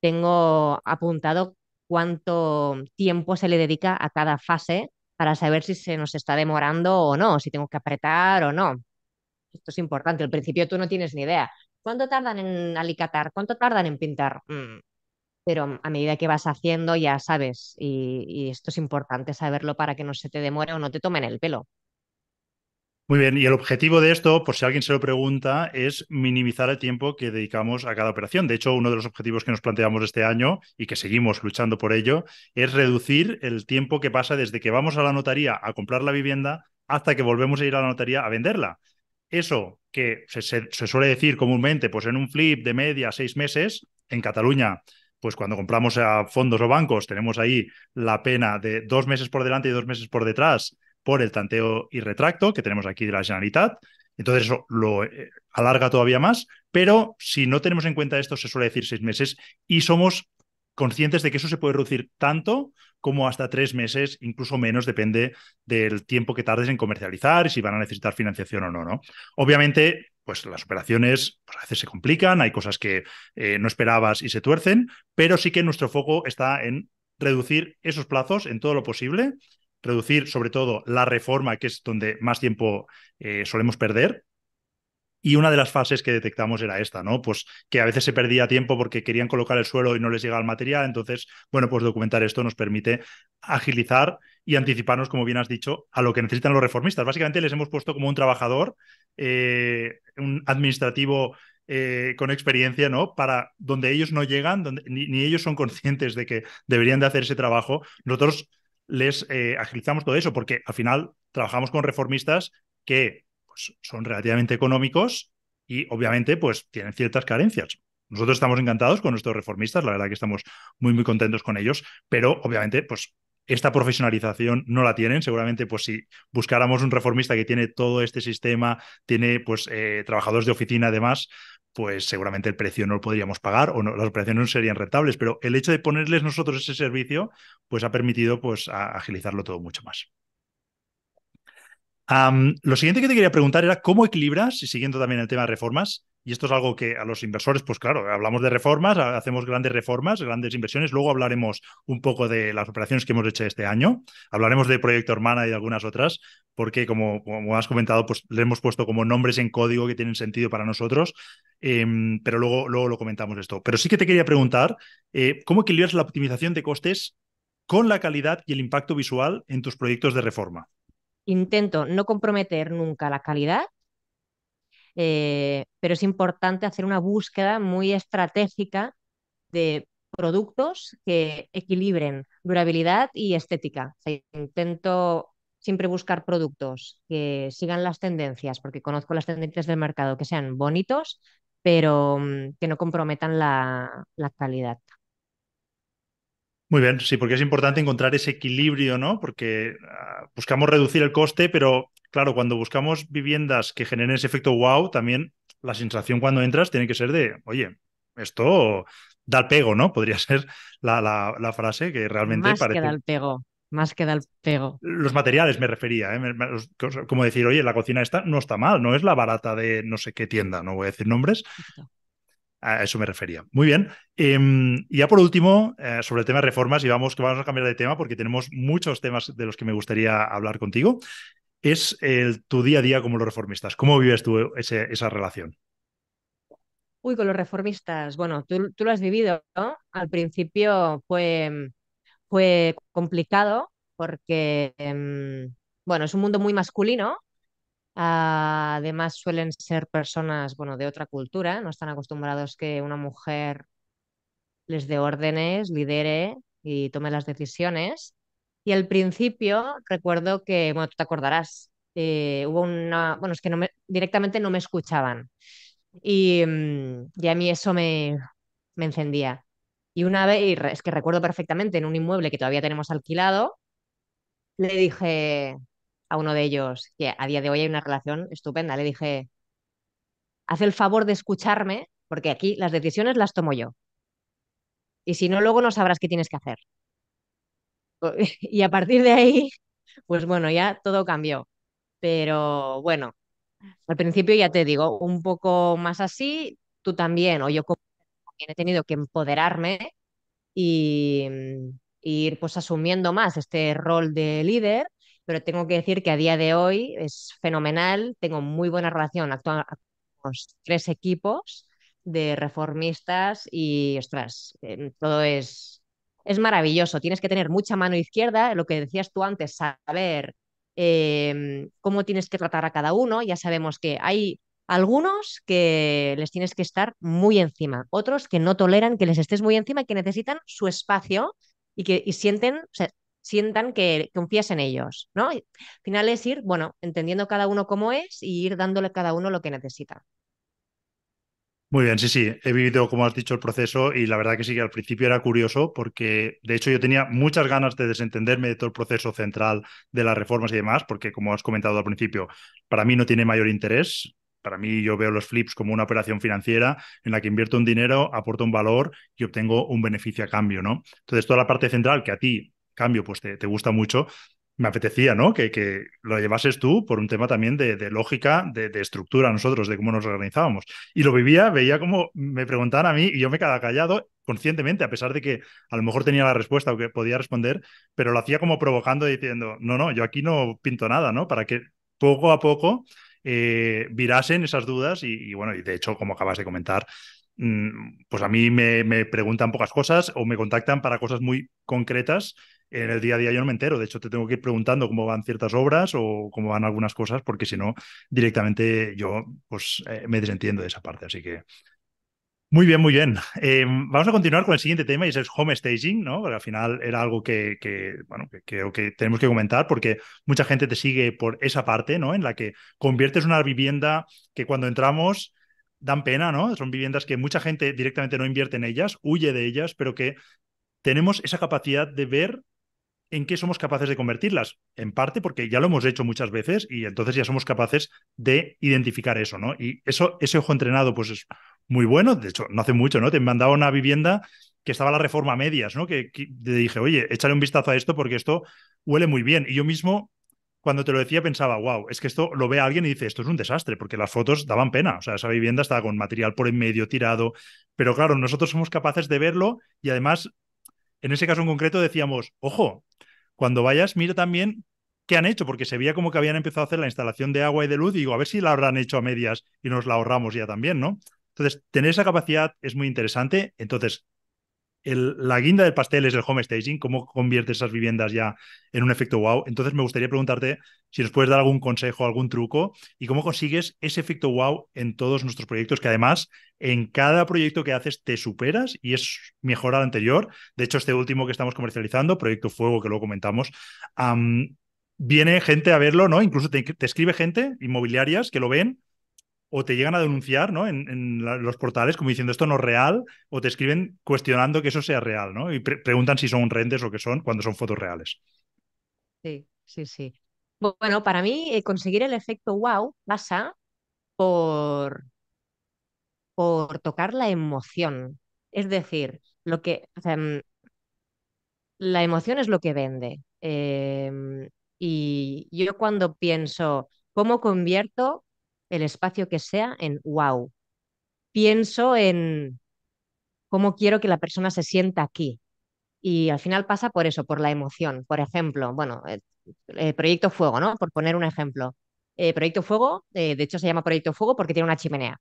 tengo apuntado cuánto tiempo se le dedica a cada fase para saber si se nos está demorando o no, si tengo que apretar o no. Esto es importante. Al principio tú no tienes ni idea. ¿Cuánto tardan en alicatar? ¿Cuánto tardan en pintar? Mm. Pero a medida que vas haciendo ya sabes, y, y esto es importante saberlo para que no se te demore o no te tomen el pelo. Muy bien, y el objetivo de esto, por si alguien se lo pregunta, es minimizar el tiempo que dedicamos a cada operación. De hecho, uno de los objetivos que nos planteamos este año y que seguimos luchando por ello es reducir el tiempo que pasa desde que vamos a la notaría a comprar la vivienda hasta que volvemos a ir a la notaría a venderla eso que se, suele decir comúnmente, pues en un flip de media seis meses, en Cataluña, pues cuando compramos a fondos o bancos, tenemos ahí la pena de dos meses por delante y dos meses por detrás por el tanteo y retracto que tenemos aquí de la Generalitat. Entonces eso lo eh, alarga todavía más, pero si no tenemos en cuenta esto, se suele decir seis meses y somos conscientes de que eso se puede reducir tanto como hasta tres meses, incluso menos, depende del tiempo que tardes en comercializar y si van a necesitar financiación o no, ¿no? Obviamente, pues las operaciones pues, a veces se complican, hay cosas que eh, no esperabas y se tuercen, pero sí que nuestro foco está en reducir esos plazos en todo lo posible, reducir sobre todo la reforma, que es donde más tiempo eh, solemos perder, y una de las fases que detectamos era esta, ¿no? Pues que a veces se perdía tiempo porque querían colocar el suelo y no les llegaba el material. Entonces, bueno, pues documentar esto nos permite agilizar y anticiparnos, como bien has dicho, a lo que necesitan los reformistas. Básicamente les hemos puesto como un trabajador, eh, un administrativo eh, con experiencia, ¿no? Para donde ellos no llegan, donde, ni, ellos son conscientes de que deberían de hacer ese trabajo, nosotros les eh, agilizamos todo eso, porque al final trabajamos con reformistas que pues, son relativamente económicos y obviamente pues tienen ciertas carencias. Nosotros estamos encantados con nuestros reformistas, la verdad que estamos muy muy contentos con ellos, pero obviamente pues esta profesionalización no la tienen. Seguramente, pues si buscáramos un reformista que tiene todo este sistema, tiene pues eh, trabajadores de oficina además, pues seguramente el precio no lo podríamos pagar o las operaciones no serían rentables. Pero el hecho de ponerles nosotros ese servicio, pues ha permitido pues agilizarlo todo mucho más lo siguiente que te quería preguntar era cómo equilibras, y siguiendo también el tema de reformas, y esto es algo que a los inversores, pues claro, hablamos de reformas, hacemos grandes reformas, grandes inversiones, luego hablaremos un poco de las operaciones que hemos hecho este año, hablaremos de Proyecto Hermana y de algunas otras, porque como, como has comentado, pues le hemos puesto como nombres en código que tienen sentido para nosotros, em, pero luego, luego lo comentamos esto. Pero sí que te quería preguntar, eh, ¿cómo equilibras la optimización de costes con la calidad y el impacto visual en tus proyectos de reforma? intento no comprometer nunca la calidad, eh, pero es importante hacer una búsqueda muy estratégica de productos que equilibren durabilidad y estética. intento siempre buscar productos que sigan las tendencias, porque conozco las tendencias del mercado, que sean bonitos, pero mm, que no comprometan la calidad. Muy bien, sí, porque es importante encontrar ese equilibrio, ¿no? Porque ah, buscamos reducir el coste, pero claro, cuando buscamos viviendas que generen ese efecto wow, también la sensación cuando entras tiene que ser de, oye, esto da el pego, ¿no? Podría ser la, la, frase que realmente Más Que da el pego más que da el pego. Los materiales me refería, ¿eh? como decir, oye, la cocina esta no está mal, no es la barata de no sé qué tienda, no voy a decir nombres, a eso me refería. Muy bien. Em, y ya por último, eh, sobre el tema de reformas, y vamos, vamos a cambiar de tema porque tenemos muchos temas de los que me gustaría hablar contigo. Es el, tu día a día como los reformistas. ¿Cómo vives tú esa relación? Uy, con los reformistas. Bueno, tú, lo has vivido, ¿no? Al principio fue, fue complicado porque, em, bueno, es un mundo muy masculino además suelen ser personas, bueno, de otra cultura, no están acostumbrados que una mujer les dé órdenes, lidere y tome las decisiones. Y al principio recuerdo que, bueno, tú te acordarás, eh, hubo una, bueno, es que no directamente no me escuchaban. Mm, y, a mí eso me, me encendía. Y una vez, es que recuerdo perfectamente, en un inmueble que todavía tenemos alquilado, le dije, a uno de ellos, que a día de hoy hay una relación estupenda, le dije, haz el favor de escucharme, porque aquí las decisiones las tomo yo. Y si no, luego no sabrás qué tienes que hacer. Y a partir de ahí, pues bueno, ya todo cambió. Pero bueno, al principio ya te digo, un poco más así, tú también, o yo también he tenido que empoderarme y, y ir pues asumiendo más este rol de líder pero tengo que decir que a día de hoy es fenomenal, tengo muy buena relación actual con tres equipos de reformistas y, ostras, eh, todo es, es maravilloso. Tienes que tener mucha mano izquierda, lo que decías tú antes, saber em, cómo tienes que tratar a cada uno. Ya sabemos que hay algunos que les tienes que estar muy encima, otros que no toleran que les estés muy encima y que necesitan su espacio y que sienten, sientan que confías en ellos, ¿no? al final es ir, bueno, entendiendo cada uno cómo es y ir dándole a cada uno lo que necesita. Muy bien, sí, sí, he vivido, como has dicho, el proceso y la verdad que sí que al principio era curioso porque, de hecho, yo tenía muchas ganas de desentenderme de todo el proceso central de las reformas y demás, porque, como has comentado al principio, para mí no tiene mayor interés. Para mí yo veo los flips como una operación financiera en la que invierto un dinero, aporto un valor y obtengo un beneficio a cambio, ¿no? Entonces, toda la parte central que a ti cambio pues te, te gusta mucho, me apetecía, ¿no? Que, que, lo llevases tú por un tema también de, de lógica, de, de, estructura nosotros, de cómo nos organizábamos. Y lo vivía, veía cómo me preguntaban a mí y yo me quedaba callado conscientemente, a pesar de que a lo mejor tenía la respuesta o que podía responder, pero lo hacía como provocando y diciendo, no, no, yo aquí no pinto nada, ¿no? Para que poco a poco eh, virasen esas dudas y, y, bueno, y de hecho, como acabas de comentar, mm, pues a mí me, me preguntan pocas cosas o me contactan para cosas muy concretas en el día a día yo no me entero. De hecho, te tengo que ir preguntando cómo van ciertas obras o cómo van algunas cosas, porque si no, directamente yo pues eh, me desentiendo de esa parte. Así que. Muy bien, muy bien. Em, vamos a continuar con el siguiente tema y es el home staging, ¿no? al final era algo que, bueno, que creo que tenemos que comentar porque mucha gente te sigue por esa parte, ¿no? En la que conviertes una vivienda que cuando entramos dan pena, ¿no? Son viviendas que mucha gente directamente no invierte en ellas, huye de ellas, pero que tenemos esa capacidad de ver en qué somos capaces de convertirlas. En parte porque ya lo hemos hecho muchas veces y entonces ya somos capaces de identificar eso, ¿no? Y eso, ese ojo entrenado, pues es muy bueno. De hecho, no hace mucho, ¿no? Te mandaba una vivienda que estaba la reforma medias, ¿no? Que, te dije, oye, échale un vistazo a esto porque esto huele muy bien. Y yo mismo cuando te lo decía pensaba, wow, es que esto lo ve alguien y dice, esto es un desastre, porque las fotos daban pena. O sea, esa vivienda estaba con material por en medio tirado. Pero claro, nosotros somos capaces de verlo y además, en ese caso en concreto decíamos, ojo, cuando vayas, mira también qué han hecho, porque se veía como que habían empezado a hacer la instalación de agua y de luz, y digo, a ver si la habrán hecho a medias y nos la ahorramos ya también, ¿no? Entonces, tener esa capacidad es muy interesante. Entonces, la guinda del pastel es el home staging, cómo conviertes esas viviendas ya en un efecto wow. Entonces me gustaría preguntarte si nos puedes dar algún consejo, algún truco y cómo consigues ese efecto wow en todos nuestros proyectos, que además en cada proyecto que haces te superas y es mejor al anterior. De hecho, este último que estamos comercializando, Proyecto Fuego, que lo comentamos, viene gente a verlo, ¿no? Incluso te, te escribe gente, inmobiliarias, que lo ven o te llegan a denunciar ¿no? en, los portales como diciendo esto no es real, o te escriben cuestionando que eso sea real, ¿no? Y preguntan si son rentes o qué son cuando son fotos reales. Sí, sí, sí. Bueno, para mí eh, conseguir el efecto wow pasa por, por tocar la emoción. Es decir, lo que mm, la emoción es lo que vende. Em, y yo cuando pienso cómo convierto el espacio que sea en wow. Pienso en cómo quiero que la persona se sienta aquí. Y al final pasa por eso, por la emoción. Por ejemplo, bueno, el eh, eh, Proyecto Fuego, ¿no? Por poner un ejemplo. Eh, Proyecto Fuego, de hecho se llama Proyecto Fuego porque tiene una chimenea.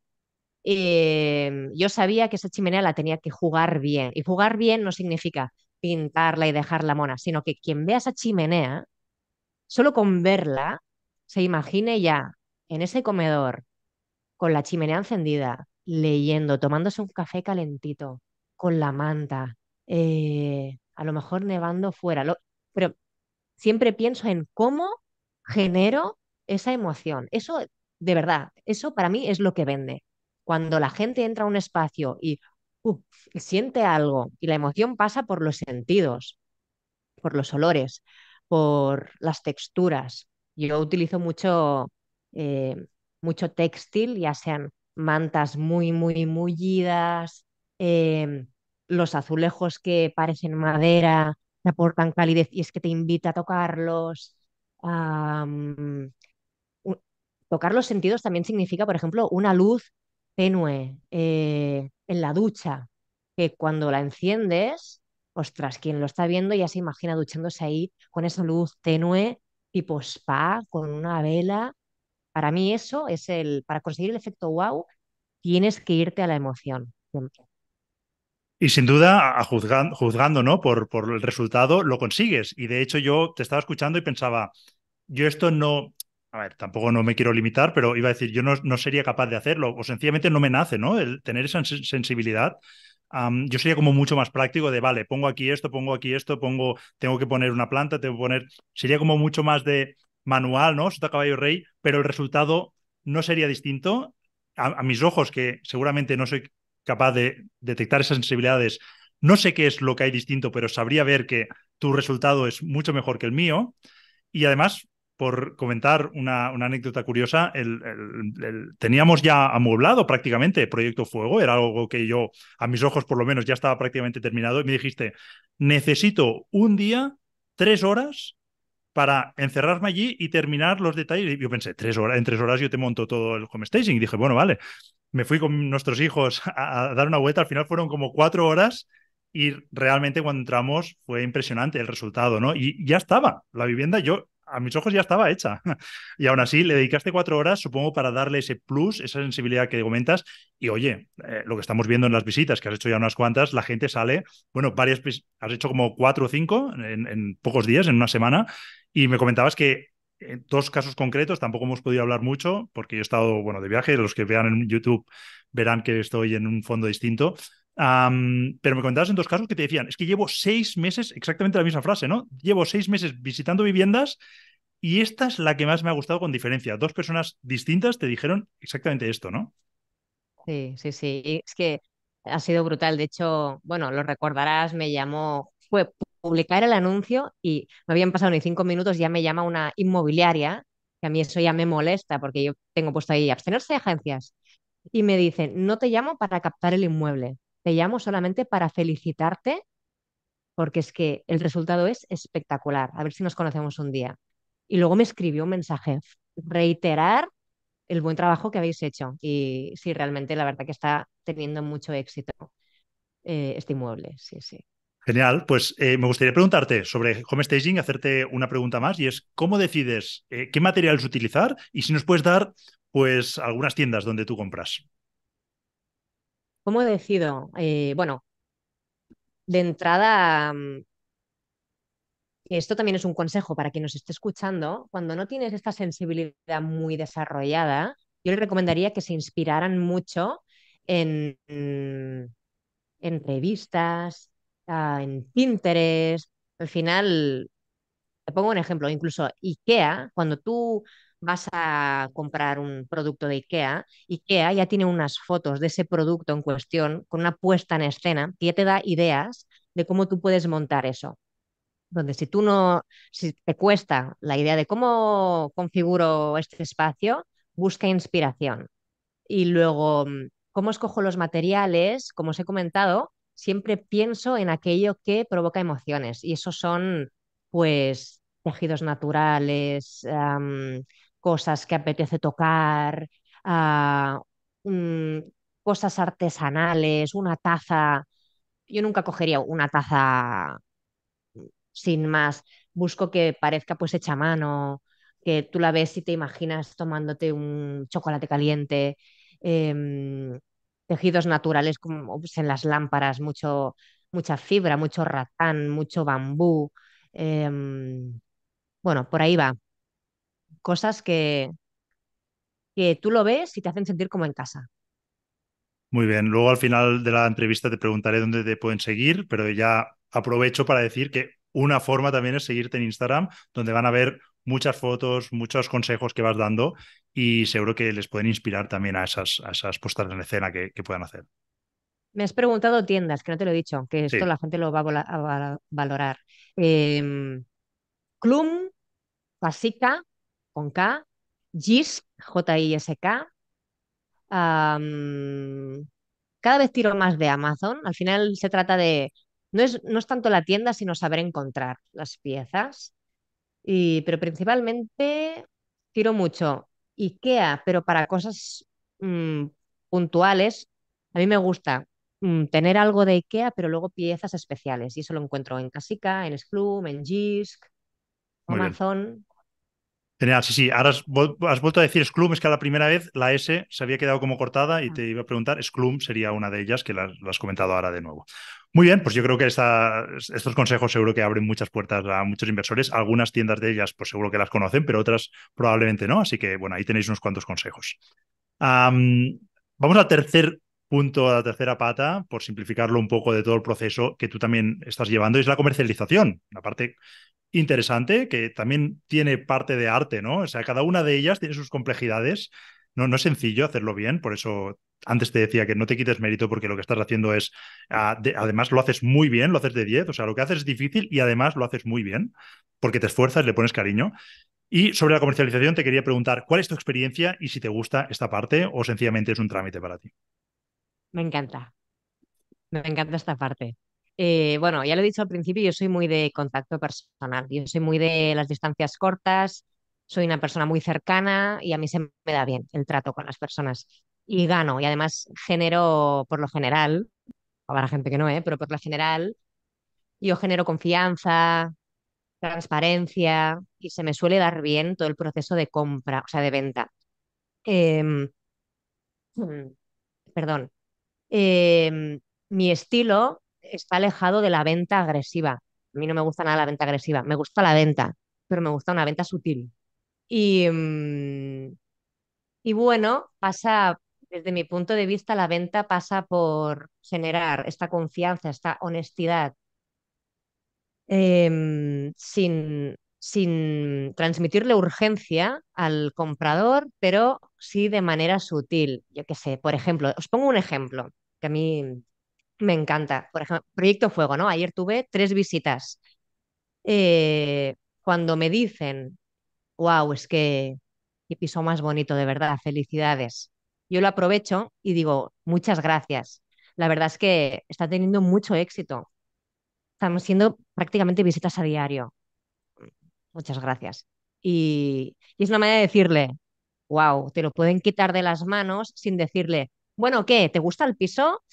Em, yo sabía que esa chimenea la tenía que jugar bien. Y jugar bien no significa pintarla y dejarla mona, sino que quien vea esa chimenea, solo con verla, se imagine ya en ese comedor, con la chimenea encendida, leyendo, tomándose un café calentito, con la manta, eh, a lo mejor nevando fuera. pero siempre pienso en cómo genero esa emoción. Eso, de verdad, eso para mí es lo que vende. Cuando la gente entra a un espacio y, y siente algo y la emoción pasa por los sentidos, por los olores, por las texturas. Yo utilizo mucho eh, mucho textil, ya sean mantas muy, muy mullidas, eh, los azulejos que parecen madera, te aportan calidez y es que te invita a tocarlos. tocar los sentidos también significa, por ejemplo, una luz tenue eh, en la ducha, que cuando la enciendes, ostras, quien lo está viendo ya se imagina duchándose ahí con esa luz tenue, tipo spa, con una vela, para mí eso es el, para conseguir el efecto wow, tienes que irte a la emoción Y sin duda, a juzgando, juzgando, ¿no? Por, por el resultado, lo consigues. Y de hecho yo te estaba escuchando y pensaba, yo esto no, a ver, tampoco no me quiero limitar, pero iba a decir, yo no, no, sería capaz de hacerlo, o sencillamente no me nace, ¿no? El tener esa sensibilidad. yo sería como mucho más práctico de, vale, pongo aquí esto, pongo aquí esto, pongo, tengo que poner una planta, tengo que poner, sería como mucho más de, manual, ¿no? Sota caballo rey, pero el resultado no sería distinto. A, mis ojos, que seguramente no soy capaz de detectar esas sensibilidades, no sé qué es lo que hay distinto, pero sabría ver que tu resultado es mucho mejor que el mío. Y además, por comentar una, anécdota curiosa, teníamos ya amueblado prácticamente Proyecto Fuego, era algo que yo, a mis ojos por lo menos, ya estaba prácticamente terminado y me dijiste, necesito un día, tres horas para encerrarme allí y terminar los detalles. Y yo pensé, tres horas, en tres horas yo te monto todo el home staging. Y dije, bueno, vale. Me fui con nuestros hijos a, a dar una vuelta. Al final fueron como cuatro horas y realmente cuando entramos fue impresionante el resultado, ¿no? Y ya estaba la vivienda. Yo a mis ojos ya estaba hecha. Y aún así le dedicaste cuatro horas, supongo, para darle ese plus, esa sensibilidad que comentas. Y oye, eh, lo que estamos viendo en las visitas, que has hecho ya unas cuantas, la gente sale, bueno, varias, has hecho como cuatro o cinco en, pocos días, en una semana, y me comentabas que en dos casos concretos, tampoco hemos podido hablar mucho porque yo he estado, bueno, de viaje, los que vean en YouTube verán que estoy en un fondo distinto, pero me contabas en dos casos que te decían, es que llevo seis meses, exactamente la misma frase, ¿no? Llevo seis meses visitando viviendas y esta es la que más me ha gustado con diferencia. Dos personas distintas te dijeron exactamente esto, ¿no? Sí, sí, sí. es que ha sido brutal. De hecho, bueno, lo recordarás, me llamó, fue publicar el anuncio y no habían pasado ni cinco minutos, ya me llama una inmobiliaria, que a mí eso ya me molesta porque yo tengo puesto ahí abstenerse de agencias. Y me dicen, no te llamo para captar el inmueble, te llamo solamente para felicitarte porque es que el resultado es espectacular. A ver si nos conocemos un día. Y luego me escribió un mensaje, reiterar el buen trabajo que habéis hecho. Y sí, realmente la verdad que está teniendo mucho éxito eh, este inmueble. Sí, sí. Genial, pues eh, me gustaría preguntarte sobre home staging, hacerte una pregunta más y es cómo decides eh, qué materiales utilizar y si nos puedes dar pues algunas tiendas donde tú compras. ¿Cómo decido? Eh, bueno, de entrada, mm, esto también es un consejo para quien nos esté escuchando, cuando no tienes esta sensibilidad muy desarrollada, yo les recomendaría que se inspiraran mucho en, mm, en revistas, ah, en Pinterest. Al final, te pongo un ejemplo, incluso IKEA, cuando tú vas a comprar un producto de IKEA, IKEA ya tiene unas fotos de ese producto en cuestión con una puesta en escena que ya te da ideas de cómo tú puedes montar eso. Donde si tú no, te cuesta la idea de cómo configuro este espacio, busca inspiración. Y luego, mm, cómo escojo los materiales, como os he comentado, siempre pienso en aquello que provoca emociones. Y esos son, pues, tejidos naturales, cosas que apetece tocar, ah, mm, cosas artesanales, una taza. Yo nunca cogería una taza mm, sin más. Busco que parezca pues hecha a mano, que tú la ves y te imaginas tomándote un chocolate caliente. Em, tejidos naturales como pues, en las lámparas, mucho, mucha fibra, mucho ratán, mucho bambú. Em, bueno, por ahí va cosas que, que tú lo ves y te hacen sentir como en casa. Muy bien, luego al final de la entrevista te preguntaré dónde te pueden seguir, pero ya aprovecho para decir que una forma también es seguirte en Instagram, donde van a ver muchas fotos, muchos consejos que vas dando y seguro que les pueden inspirar también a esas, a esas puestas en escena que, puedan hacer. Me has preguntado tiendas, que no te lo he dicho, que esto la gente lo va a, valorar. Em, Clum, Pasica, con K, JISK, J-I-S-K. cada vez tiro más de Amazon. Al final se trata de, no es, no es tanto la tienda, sino saber encontrar las piezas. Y, pero principalmente tiro mucho IKEA, pero para cosas mm, puntuales. A mí me gusta mm, tener algo de IKEA, pero luego piezas especiales. Y eso lo encuentro en Casica, en Splum, en Jisk, Amazon. Genial, sí, sí. Ahora has, vuelto a decir Sclum, es que a la primera vez la S se había quedado como cortada y ah. te iba a preguntar, Sclum sería una de ellas que la, has comentado ahora de nuevo. Muy bien, pues yo creo que estos consejos seguro que abren muchas puertas a muchos inversores. Algunas tiendas de ellas, pues seguro que las conocen, pero otras probablemente no. Así que, bueno, ahí tenéis unos cuantos consejos. vamos al tercer punto a la tercera pata, por simplificarlo un poco de todo el proceso que tú también estás llevando, es la comercialización, la parte interesante que también tiene parte de arte, ¿no? O sea, cada una de ellas tiene sus complejidades. No, no es sencillo hacerlo bien, por eso antes te decía que no te quites mérito porque lo que estás haciendo es, ah, además lo haces muy bien, lo haces de 10, o sea, lo que haces es difícil y además lo haces muy bien porque te esfuerzas, le pones cariño. Y sobre la comercialización te quería preguntar, ¿cuál es tu experiencia y si te gusta esta parte o sencillamente es un trámite para ti? Me encanta. Me encanta esta parte. Eh, bueno, ya lo he dicho al principio, yo soy muy de contacto personal, yo soy muy de las distancias cortas, soy una persona muy cercana y a mí se me da bien el trato con las personas y gano. Y además genero, por lo general, habrá gente que no, ¿eh? pero por lo general, yo genero confianza, transparencia y se me suele dar bien todo el proceso de compra, o sea, de venta. Em, perdón, Em, mi estilo está alejado de la venta agresiva. A mí no me gusta nada la venta agresiva, me gusta la venta, pero me gusta una venta sutil. Y, mm, y bueno, pasa, desde mi punto de vista, la venta pasa por generar esta confianza, esta honestidad, em, sin, sin transmitirle urgencia al comprador, pero sí de manera sutil. Yo qué sé, por ejemplo, os pongo un ejemplo que a mí me encanta. Por ejemplo, Proyecto Fuego, ¿no? Ayer tuve tres visitas. Eh, cuando me dicen, wow, es que qué piso más bonito, de verdad, felicidades. Yo lo aprovecho y digo, muchas gracias. La verdad es que está teniendo mucho éxito. Estamos siendo prácticamente visitas a diario. Muchas gracias. Y, y es una manera de decirle, wow, te lo pueden quitar de las manos sin decirle, bueno, ¿qué? ¿Te gusta el piso?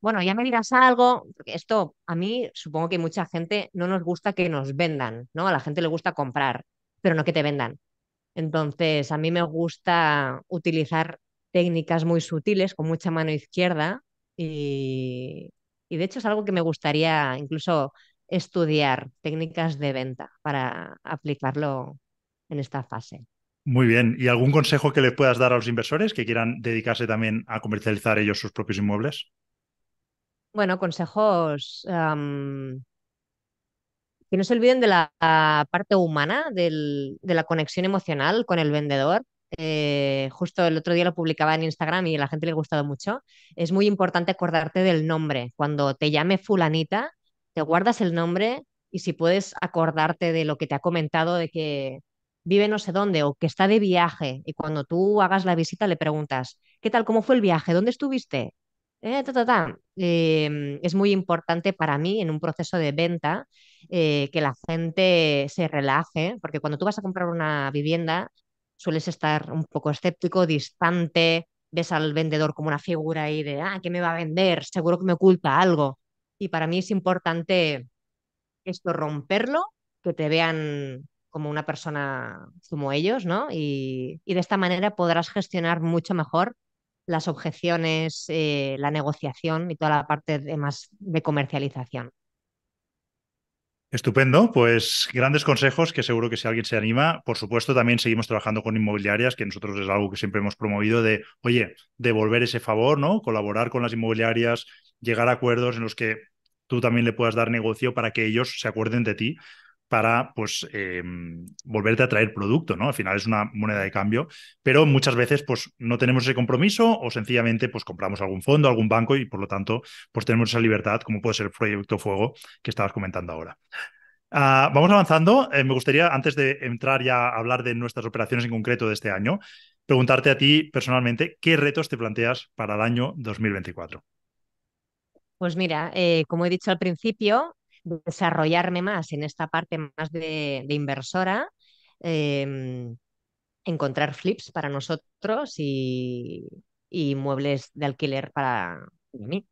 bueno, ya me dirás algo. Esto a mí supongo que mucha gente no nos gusta que nos vendan, ¿no? A la gente le gusta comprar, pero no que te vendan. Entonces, a mí me gusta utilizar técnicas muy sutiles, con mucha mano izquierda, y, y de hecho es algo que me gustaría incluso estudiar, técnicas de venta para aplicarlo en esta fase. Muy bien. ¿Y algún consejo que les puedas dar a los inversores que quieran dedicarse también a comercializar ellos sus propios inmuebles? Bueno, consejos. que no se olviden de la parte humana, de la conexión emocional con el vendedor. Eh, justo el otro día lo publicaba en Instagram y a la gente le ha gustado mucho. Es muy importante acordarte del nombre. Cuando te llame fulanita, te guardas el nombre y si puedes acordarte de lo que te ha comentado, de que vive no sé dónde o que está de viaje y cuando tú hagas la visita le preguntas, ¿qué tal? ¿Cómo fue el viaje? ¿Dónde estuviste? Eh, em, es muy importante para mí en un proceso de venta eh, que la gente se relaje, porque cuando tú vas a comprar una vivienda sueles estar un poco escéptico, distante, ves al vendedor como una figura ahí de, ah, ¿qué me va a vender? Seguro que me oculta algo. Y para mí es importante esto, romperlo, que te vean como una persona como ellos, ¿no? Y, de esta manera podrás gestionar mucho mejor las objeciones, eh, la negociación y toda la parte de más de comercialización. Estupendo, pues grandes consejos que seguro que si alguien se anima, por supuesto también seguimos trabajando con inmobiliarias, que nosotros es algo que siempre hemos promovido de, oye, devolver ese favor, ¿no? Colaborar con las inmobiliarias, llegar a acuerdos en los que tú también le puedas dar negocio para que ellos se acuerden de ti, para pues eh, volverte a traer producto, ¿no? Al final es una moneda de cambio, pero muchas veces pues no tenemos ese compromiso o sencillamente pues compramos algún fondo, algún banco y por lo tanto pues tenemos esa libertad como puede ser el proyecto Fuego que estabas comentando ahora. Ah, vamos avanzando. Eh, me gustaría, antes de entrar ya a hablar de nuestras operaciones en concreto de este año, preguntarte a ti personalmente, ¿qué retos te planteas para el año 2024? Pues mira, eh, como he dicho al principio, desarrollarme más en esta parte más de, inversora, em, encontrar flips para nosotros y, muebles de alquiler para, mí.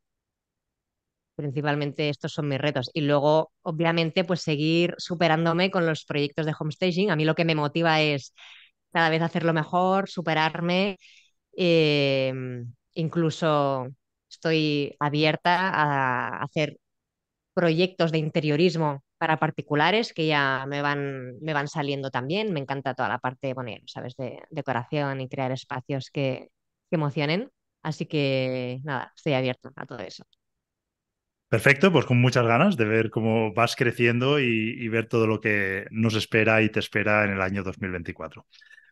Principalmente estos son mis retos. Y luego, obviamente, pues seguir superándome con los proyectos de homestaging. A mí lo que me motiva es cada vez hacerlo mejor, superarme. Em, incluso estoy abierta a hacer proyectos de interiorismo para particulares que ya me van, me van saliendo también. Me encanta toda la parte, sabes, de decoración y crear espacios que, emocionen. Así que nada, estoy abierto a todo eso. Perfecto, pues con muchas ganas de ver cómo vas creciendo y, y ver todo lo que nos espera y te espera en el año 2024.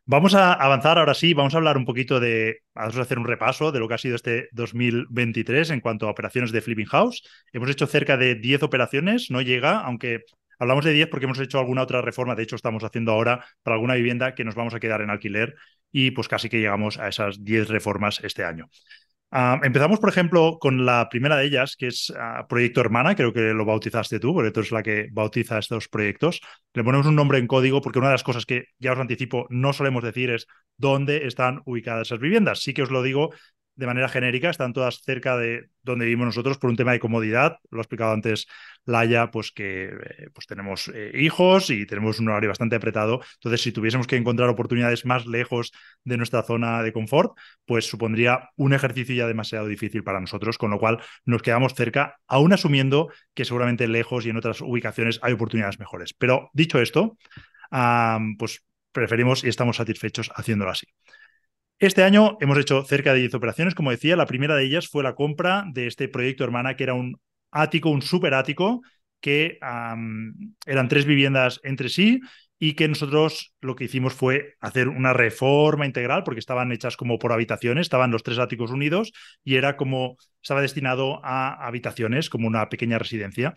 Vamos a avanzar ahora sí, vamos a hablar un poquito de, vamos a hacer un repaso de lo que ha sido este 2023 en cuanto a operaciones de Flipping House. Hemos hecho cerca de 10 operaciones, no llega, aunque hablamos de 10 porque hemos hecho alguna otra reforma, de hecho estamos haciendo ahora para alguna vivienda que nos vamos a quedar en alquiler y pues casi que llegamos a esas 10 reformas este año. Ah, empezamos, por ejemplo, con la primera de ellas, que es ah, Proyecto Hermana, creo que lo bautizaste tú, porque tú es la que bautiza estos proyectos. Le ponemos un nombre en código porque una de las cosas que ya os anticipo no solemos decir es dónde están ubicadas esas viviendas. Sí que os lo digo de manera genérica, están todas cerca de donde vivimos nosotros por un tema de comodidad. Lo ha explicado antes Laia, pues que eh, pues tenemos eh, hijos y tenemos un horario bastante apretado. Entonces, si tuviésemos que encontrar oportunidades más lejos de nuestra zona de confort, pues supondría un ejercicio ya demasiado difícil para nosotros, con lo cual nos quedamos cerca, aún asumiendo que seguramente lejos y en otras ubicaciones hay oportunidades mejores. Pero dicho esto, pues preferimos y estamos satisfechos haciéndolo así. Este año hemos hecho cerca de 10 operaciones, como decía, la primera de ellas fue la compra de este proyecto hermana, que era un ático, un superático, que eran tres viviendas entre sí y que nosotros lo que hicimos fue hacer una reforma integral porque estaban hechas como por habitaciones, estaban los tres áticos unidos y era como estaba destinado a habitaciones, como una pequeña residencia.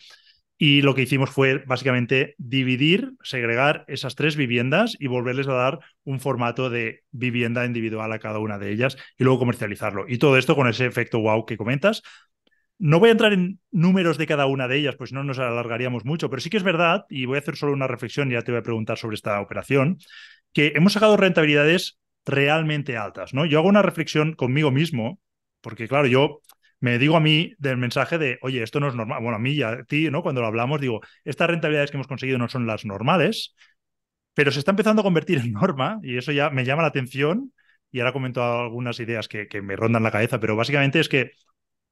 Y lo que hicimos fue básicamente dividir, segregar esas tres viviendas y volverles a dar un formato de vivienda individual a cada una de ellas y luego comercializarlo. Y todo esto con ese efecto wow que comentas. No voy a entrar en números de cada una de ellas, pues no nos alargaríamos mucho, pero sí que es verdad, y voy a hacer solo una reflexión, y ya te voy a preguntar sobre esta operación, que hemos sacado rentabilidades realmente altas, ¿no? Yo hago una reflexión conmigo mismo, porque claro, yo me digo a mí del mensaje de, oye, esto no es normal. Bueno, a mí y a ti, ¿no? Cuando lo hablamos, digo, estas rentabilidades que hemos conseguido no son las normales, pero se está empezando a convertir en norma y eso ya me llama la atención. Y ahora comento algunas ideas que, que me rondan la cabeza, pero básicamente es que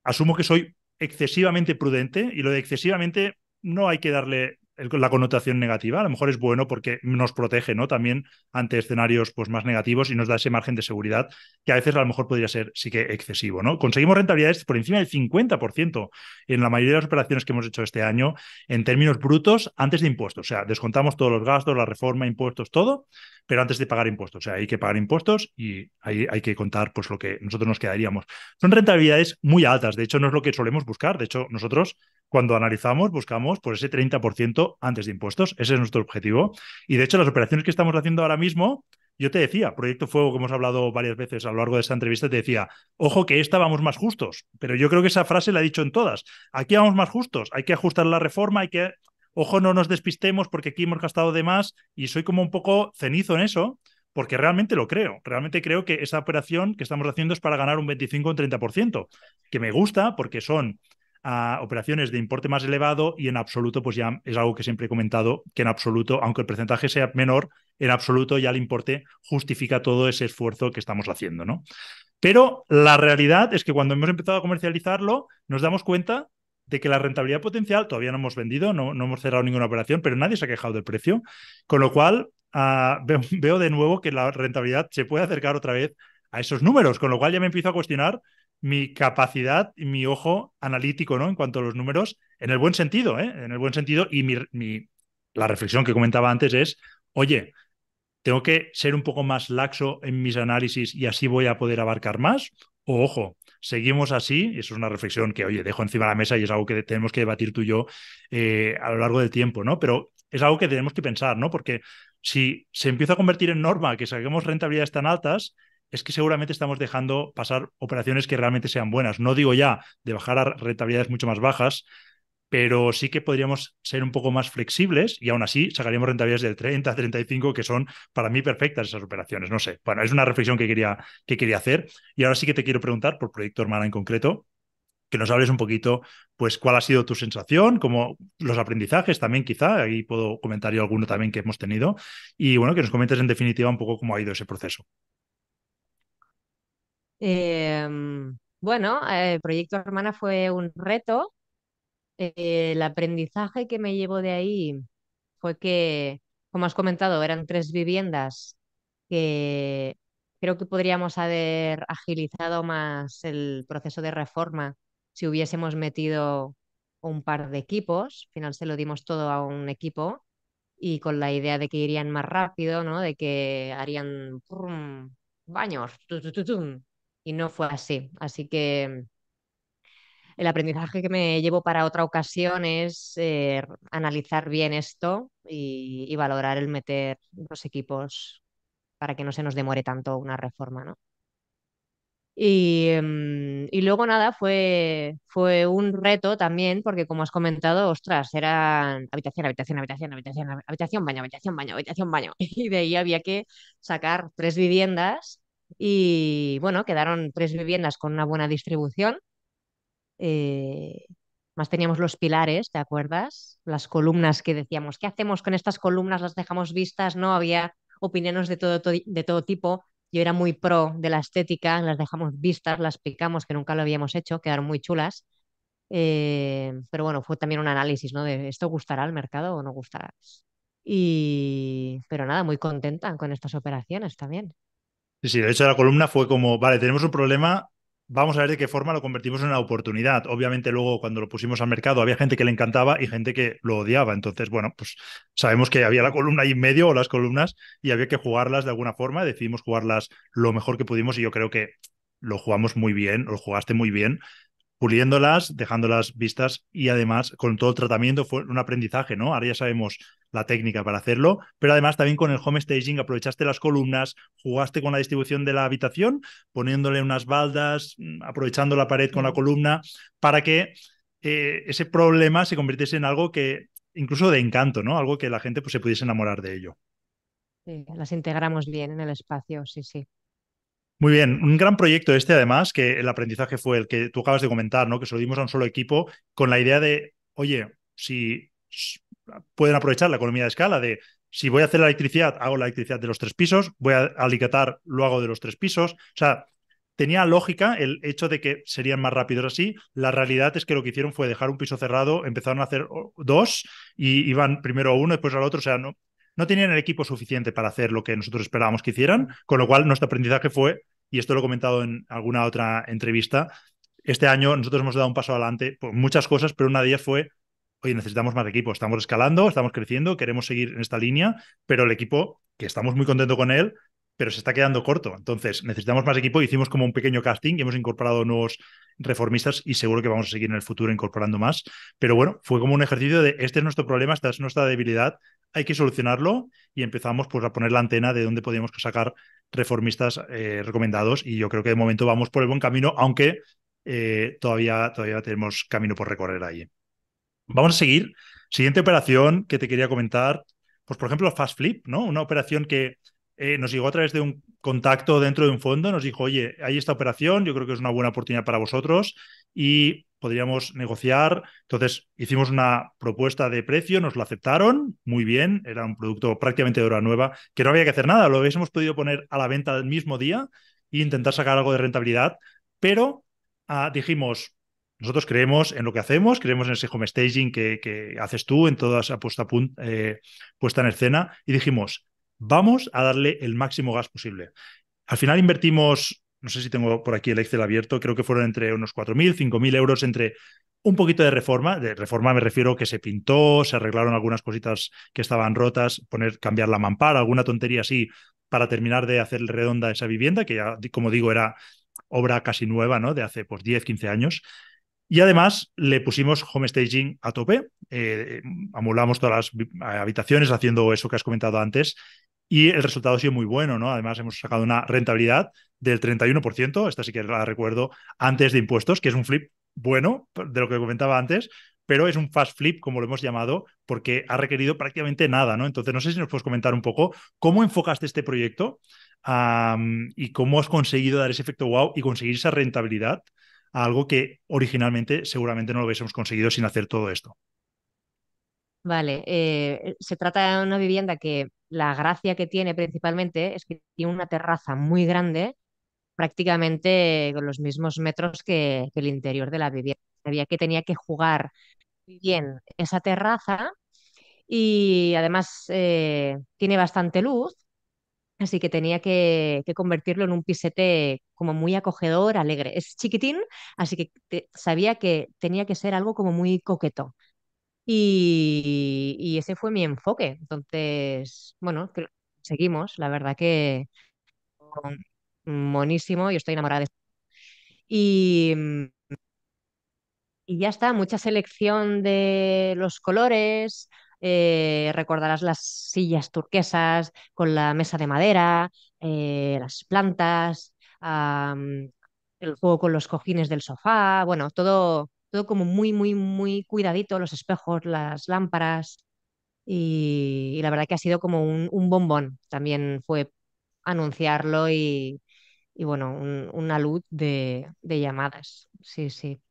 asumo que soy excesivamente prudente y lo de excesivamente no hay que darle la connotación negativa, a lo mejor es bueno porque nos protege, ¿no? También ante escenarios pues, más negativos y nos da ese margen de seguridad que a veces a lo mejor podría ser sí que excesivo, ¿no? Conseguimos rentabilidades por encima del 50% en la mayoría de las operaciones que hemos hecho este año en términos brutos antes de impuestos, o sea, descontamos todos los gastos, la reforma, impuestos, todo, pero antes de pagar impuestos, o sea, hay que pagar impuestos y hay, hay que contar pues lo que nosotros nos quedaríamos. Son rentabilidades muy altas, de hecho no es lo que solemos buscar, de hecho nosotros cuando analizamos, buscamos por ese 30% antes de impuestos. Ese es nuestro objetivo. Y de hecho, las operaciones que estamos haciendo ahora mismo, yo te decía, Proyecto Fuego, que hemos hablado varias veces a lo largo de esta entrevista, te decía, ojo que esta vamos más justos. Pero yo creo que esa frase la he dicho en todas. Aquí vamos más justos. Hay que ajustar la reforma, hay que. Ojo, no nos despistemos porque aquí hemos gastado de más y soy como un poco cenizo en eso porque realmente lo creo. Realmente creo que esa operación que estamos haciendo es para ganar un 25 o un 30%, que me gusta porque son a operaciones de importe más elevado y en absoluto, pues ya es algo que siempre he comentado, que en absoluto, aunque el porcentaje sea menor, en absoluto ya el importe justifica todo ese esfuerzo que estamos haciendo, ¿no? Pero la realidad es que cuando hemos empezado a comercializarlo, nos damos cuenta de que la rentabilidad potencial todavía no hemos vendido, no, hemos cerrado ninguna operación, pero nadie se ha quejado del precio, con lo cual ah, veo de nuevo que la rentabilidad se puede acercar otra vez a esos números, con lo cual ya me empiezo a cuestionar mi capacidad y mi ojo analítico, ¿no? En cuanto a los números, en el buen sentido, ¿eh? En el buen sentido. Y la reflexión que comentaba antes es, oye, tengo que ser un poco más laxo en mis análisis y así voy a poder abarcar más. O ojo, seguimos así, eso es una reflexión que, oye, dejo encima de la mesa y es algo que tenemos que debatir tú y yo eh, a lo largo del tiempo, ¿no? Pero es algo que tenemos que pensar, ¿no? Porque si se empieza a convertir en norma que saquemos rentabilidades tan altas, es que seguramente estamos dejando pasar operaciones que realmente sean buenas. No digo ya de bajar a rentabilidades mucho más bajas, pero sí que podríamos ser un poco más flexibles y aún así sacaríamos rentabilidades del 30 a 35 que son para mí perfectas esas operaciones. No sé. Bueno, es una reflexión que quería, que quería hacer. Y ahora sí que te quiero preguntar por Proyecto Hermana en concreto que nos hables un poquito, pues, cuál ha sido tu sensación, como los aprendizajes también quizá, ahí puedo comentar yo alguno también que hemos tenido, y bueno, que nos comentes en definitiva un poco cómo ha ido ese proceso. Em, bueno, el Proyecto Hermana fue un reto. el aprendizaje que me llevo de ahí fue que, como has comentado, eran tres viviendas que creo que podríamos haber agilizado más el proceso de reforma si hubiésemos metido un par de equipos. Al final se lo dimos todo a un equipo y con la idea de que irían más rápido, ¿no? De que harían baños, y no fue así. Así que mm, el aprendizaje que me llevo para otra ocasión es eh, analizar bien esto y, valorar el meter los equipos para que no se nos demore tanto una reforma, ¿no? Y, mm, luego nada, fue, fue un reto también, porque como has comentado, ostras, eran habitación, habitación, habitación, habitación, habitación, baño, habitación, baño, habitación, baño. Y de ahí había que sacar tres viviendas y bueno, quedaron tres viviendas con una buena distribución. Eh, más teníamos los pilares, ¿te acuerdas? Las columnas que decíamos, ¿qué hacemos con estas columnas? ¿Las dejamos vistas? No, había opiniones de todo, de todo tipo. Yo era muy pro de la estética, las dejamos vistas, las picamos, que nunca lo habíamos hecho, quedaron muy chulas. Eh, pero bueno, fue también un análisis, ¿no? De esto gustará al mercado o no gustará. Y, pero nada, muy contenta con estas operaciones también. Sí, sí, de hecho la columna fue como, vale, tenemos un problema, vamos a ver de qué forma lo convertimos en una oportunidad. Obviamente luego cuando lo pusimos al mercado había gente que le encantaba y gente que lo odiaba. Entonces, bueno, pues sabemos que había la columna ahí en medio o las columnas y había que jugarlas de alguna forma. Decidimos jugarlas lo mejor que pudimos y yo creo que lo jugamos muy bien, lo jugaste muy bien puliéndolas, dejándolas vistas y además con todo el tratamiento fue un aprendizaje, ¿no? Ahora ya sabemos la técnica para hacerlo, pero además también con el home staging aprovechaste las columnas, jugaste con la distribución de la habitación, poniéndole unas baldas, mm, aprovechando la pared con la columna, para que eh, ese problema se convirtiese en algo que, incluso de encanto, ¿no? Algo que la gente pues, se pudiese enamorar de ello. Sí, las integramos bien en el espacio, sí, sí. Muy bien, un gran proyecto este además, que el aprendizaje fue el que tú acabas de comentar, ¿no? Que se lo dimos a un solo equipo con la idea de, oye, si pueden aprovechar la economía de escala, de si voy a hacer la electricidad, hago la electricidad de los tres pisos, voy a alicatar, lo hago de los tres pisos. O sea, tenía lógica el hecho de que serían más rápidos así. La realidad es que lo que hicieron fue dejar un piso cerrado, empezaron a hacer dos y iban primero a uno, después al otro. O sea, no, no tenían el equipo suficiente para hacer lo que nosotros esperábamos que hicieran, con lo cual nuestro aprendizaje fue, y esto lo he comentado en alguna otra entrevista, este año nosotros hemos dado un paso adelante por muchas cosas, pero una de ellas fue, oye, necesitamos más equipo, estamos escalando, estamos creciendo, queremos seguir en esta línea, pero el equipo, que estamos muy contentos con él, pero se está quedando corto. Entonces, necesitamos más equipo. Hicimos como un pequeño casting y hemos incorporado nuevos reformistas y seguro que vamos a seguir en el futuro incorporando más. Pero bueno, fue como un ejercicio de este es nuestro problema, esta es nuestra debilidad, hay que solucionarlo y empezamos pues, a poner la antena de dónde podríamos sacar reformistas eh, recomendados y yo creo que de momento vamos por el buen camino, aunque eh, todavía, todavía tenemos camino por recorrer ahí. Vamos a seguir. Siguiente operación que te quería comentar, pues por ejemplo Fast Flip, ¿no? Una operación que eh, nos llegó a través de un contacto dentro de un fondo, nos dijo, oye, hay esta operación, yo creo que es una buena oportunidad para vosotros y podríamos negociar. Entonces hicimos una propuesta de precio, nos lo aceptaron muy bien, era un producto prácticamente de hora nueva, que no había que hacer nada, lo hubiésemos podido poner a la venta el mismo día e intentar sacar algo de rentabilidad, pero ah, dijimos, nosotros creemos en lo que hacemos, creemos en ese home staging que, haces tú, en toda esa eh, puesta en escena, y dijimos, vamos a darle el máximo gas posible. Al final invertimos no sé si tengo por aquí el Excel abierto, creo que fueron entre unos 4.000, 5.000 euros entre un poquito de reforma, de reforma me refiero que se pintó, se arreglaron algunas cositas que estaban rotas, poner, cambiar la mampara, alguna tontería así, para terminar de hacer redonda esa vivienda, que ya, como digo, era obra casi nueva, ¿no? De hace pues 10, 15 años. Y además le pusimos home staging a tope, eh, eh, amulamos todas las habitaciones haciendo eso que has comentado antes y el resultado ha sido muy bueno, ¿no? Además, hemos sacado una rentabilidad del 31%, esta sí que la recuerdo, antes de impuestos, que es un flip bueno, de lo que comentaba antes, pero es un fast flip, como lo hemos llamado, porque ha requerido prácticamente nada, ¿no? Entonces, no sé si nos puedes comentar un poco cómo enfocaste este proyecto y cómo has conseguido dar ese efecto wow y conseguir esa rentabilidad a algo que originalmente seguramente no lo hubiésemos conseguido sin hacer todo esto. Vale, eh, se trata de una vivienda que la gracia que tiene principalmente es que tiene una terraza muy grande, prácticamente con los mismos metros que, el interior de la vivienda. Sabía que tenía que jugar bien esa terraza y además eh, tiene bastante luz, así que tenía que, convertirlo en un pisete como muy acogedor, alegre. Es chiquitín, así que sabía que tenía que ser algo como muy coqueto, y, ese fue mi enfoque. Entonces, bueno, seguimos. La verdad que monísimo, y estoy enamorada de y, mm, y ya está, mucha selección de los colores, eh, recordarás las sillas turquesas con la mesa de madera, eh, las plantas, el juego con los cojines del sofá, bueno, todo como muy, muy, muy cuidadito, los espejos, las lámparas. Y, la verdad que ha sido como un, bombón. También fue anunciarlo y, y bueno, una luz de, de, llamadas. Sí, sí.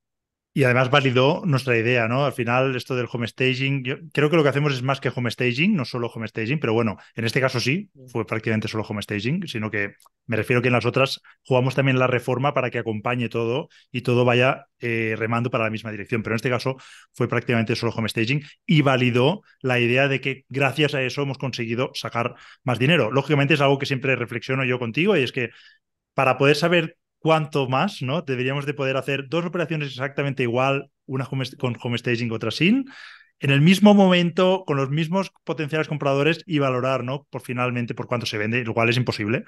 Y además validó nuestra idea, ¿no? Al final, esto del home staging, yo creo que lo que hacemos es más que home staging, no solo home staging, pero bueno, en este caso sí, fue prácticamente solo home staging, sino que me refiero que en las otras jugamos también la reforma para que acompañe todo y todo vaya eh, remando para la misma dirección, pero en este caso fue prácticamente solo home staging y validó la idea de que gracias a eso hemos conseguido sacar más dinero. Lógicamente es algo que siempre reflexiono yo contigo y es que para poder saber ¿cuánto más, ¿no? Deberíamos de poder hacer dos operaciones exactamente igual, una con home staging, otra sin, en el mismo momento, con los mismos potenciales compradores y valorar, ¿no? Por finalmente por cuánto se vende, lo cual es imposible.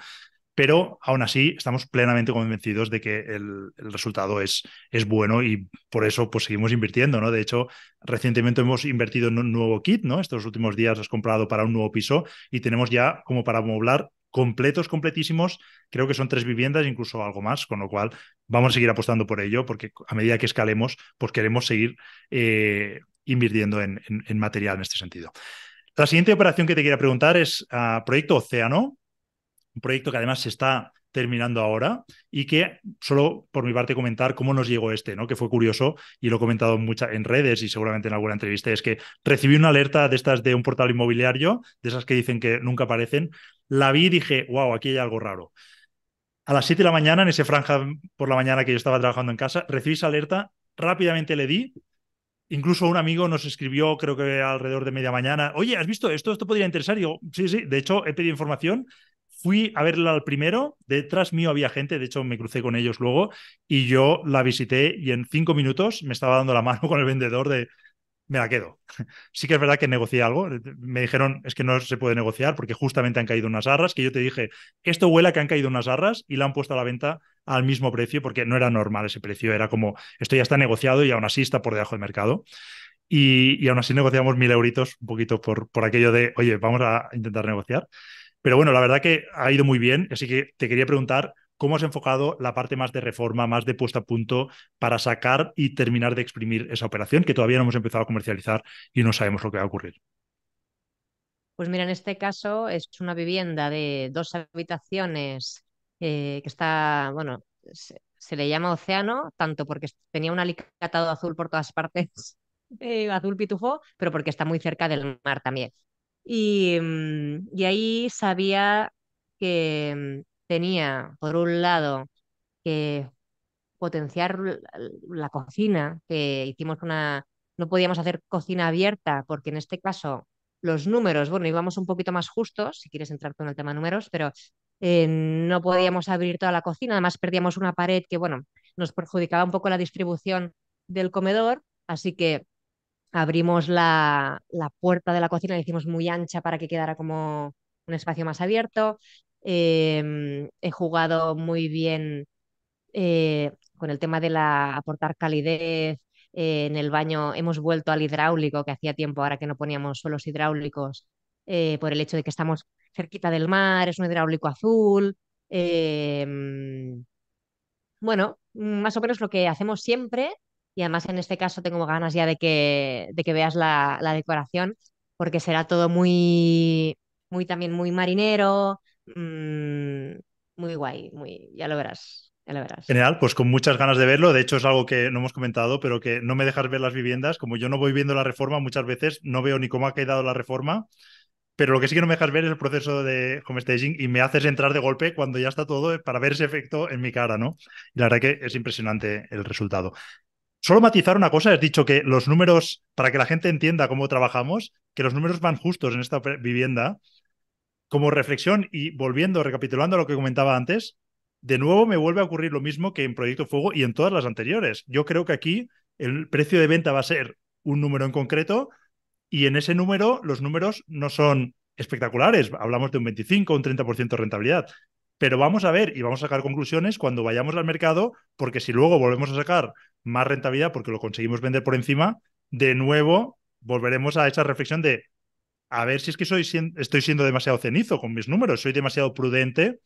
Pero aún así estamos plenamente convencidos de que el, resultado es, es, bueno y por eso pues, seguimos invirtiendo, ¿no? De hecho, recientemente hemos invertido en un nuevo kit, ¿no? Estos últimos días has comprado para un nuevo piso y tenemos ya como para moblar completos, completísimos, creo que son tres viviendas, incluso algo más, con lo cual vamos a seguir apostando por ello, porque a medida que escalemos, pues queremos seguir eh, invirtiendo en, material en este sentido. La siguiente operación que te quiero preguntar es ah, Proyecto Océano, un proyecto que además se está terminando ahora y que solo por mi parte comentar cómo nos llegó este, ¿no? Que fue curioso y lo he comentado mucha, en redes y seguramente en alguna entrevista, es que recibí una alerta de estas de un portal inmobiliario, de esas que dicen que nunca aparecen, la vi y dije, wow, aquí hay algo raro. A las 7 de la mañana, en ese franja por la mañana que yo estaba trabajando en casa, recibí esa alerta, rápidamente le di, Incluso un amigo nos escribió, creo que alrededor de media mañana, oye, ¿has visto esto? Esto podría interesar. yo, sí, sí. De hecho, he pedido información, Fui a verla al primero, detrás mío había gente, de hecho me crucé con ellos luego, y yo la visité y en cinco minutos me estaba dando la mano con el vendedor de, me la quedo. Sí que es verdad que negocié algo. Me dijeron, es que no se puede negociar porque justamente han caído unas arras, que yo te dije, esto huela que han caído unas arras y la han puesto a la venta al mismo precio porque no era normal ese precio, era como, esto ya está negociado y aún así está por debajo del mercado. Y, aún así negociamos mil euritos un poquito por, por aquello de, oye, vamos a intentar negociar. Pero bueno, la verdad que ha ido muy bien, así que te quería preguntar cómo has enfocado la parte más de reforma, más de puesta a punto para sacar y terminar de exprimir esa operación que todavía no hemos empezado a comercializar y no sabemos lo que va a ocurrir. Pues mira, en este caso es una vivienda de dos habitaciones eh, que está, bueno, se, le llama Océano, tanto porque tenía un alicatado azul por todas partes, eh, azul pitufo, pero porque está muy cerca del mar también. Mm, y, ahí sabía que mm, tenía, por un lado, que potenciar la cocina, que hicimos una, no podíamos hacer cocina abierta, porque en este caso los números, bueno, íbamos un poquito más justos, si quieres entrar con el tema números, pero eh, no podíamos abrir toda la cocina, además perdíamos una pared que, bueno, nos perjudicaba un poco la distribución del comedor, así que abrimos la, puerta de la cocina, la hicimos muy ancha para que quedara como un espacio más abierto. Em, he jugado muy bien eh, con el tema de la, aportar calidez. Eh, en el baño hemos vuelto al hidráulico, que hacía tiempo ahora que no poníamos suelos hidráulicos, eh, por el hecho de que estamos cerquita del mar, es un hidráulico azul. Em, bueno, más o menos lo que hacemos siempre, y además en este caso tengo ganas ya de que, de que veas la, decoración, porque será todo muy, muy también muy marinero, mm, muy guay, muy, ya lo verás. General, pues con muchas ganas de verlo. De hecho, es algo que no hemos comentado, pero que no me dejas ver las viviendas. Como yo no voy viendo la reforma, muchas veces no veo ni cómo ha quedado la reforma. Pero lo que sí que no me dejas ver es el proceso de home staging y me haces entrar de golpe cuando ya está todo eh, para ver ese efecto en mi cara, ¿no? Y la verdad que es impresionante el resultado. Solo matizar una cosa, has dicho que los números, para que la gente entienda cómo trabajamos, que los números van justos en esta vivienda. Como reflexión y volviendo, recapitulando a lo que comentaba antes, de nuevo me vuelve a ocurrir lo mismo que en Proyecto Fuego y en todas las anteriores. Yo creo que aquí el precio de venta va a ser un número en concreto y en ese número los números no son espectaculares. Hablamos de un 25, un 30% de rentabilidad. Pero vamos a ver y vamos a sacar conclusiones cuando vayamos al mercado, porque si luego volvemos a sacar más rentabilidad porque lo conseguimos vender por encima, de nuevo volveremos a esa reflexión de a ver si es que soy, estoy siendo demasiado cenizo con mis números, soy demasiado prudente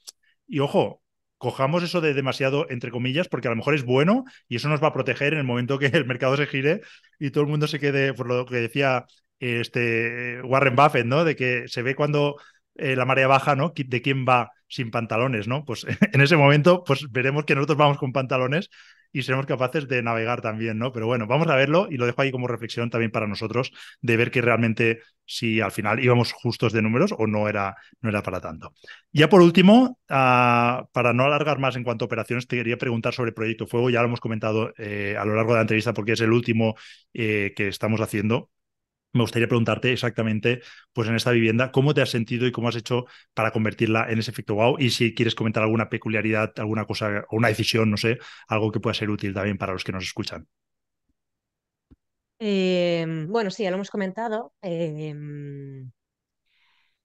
y ojo, cojamos eso de demasiado entre comillas porque a lo mejor es bueno y eso nos va a proteger en el momento que el mercado se gire y todo el mundo se quede, por lo que decía este Warren Buffett, ¿no? De que se ve cuando eh, la marea baja, ¿no? De quién va sin pantalones, ¿no? Pues en ese momento, pues veremos que nosotros vamos con pantalones y seremos capaces de navegar también, ¿no? Pero bueno, vamos a verlo y lo dejo ahí como reflexión también para nosotros de ver que realmente si al final íbamos justos de números o no era, no era para tanto. Ya por último, ah, para no alargar más en cuanto a operaciones, te quería preguntar sobre Proyecto Fuego. Ya lo hemos comentado eh, a lo largo de la entrevista porque es el último eh, que estamos haciendo me gustaría preguntarte exactamente, pues en esta vivienda, cómo te has sentido y cómo has hecho para convertirla en ese efecto wow y si quieres comentar alguna peculiaridad, alguna cosa, o una decisión, no sé, algo que pueda ser útil también para los que nos escuchan. Em, bueno, sí, ya lo hemos comentado. Em,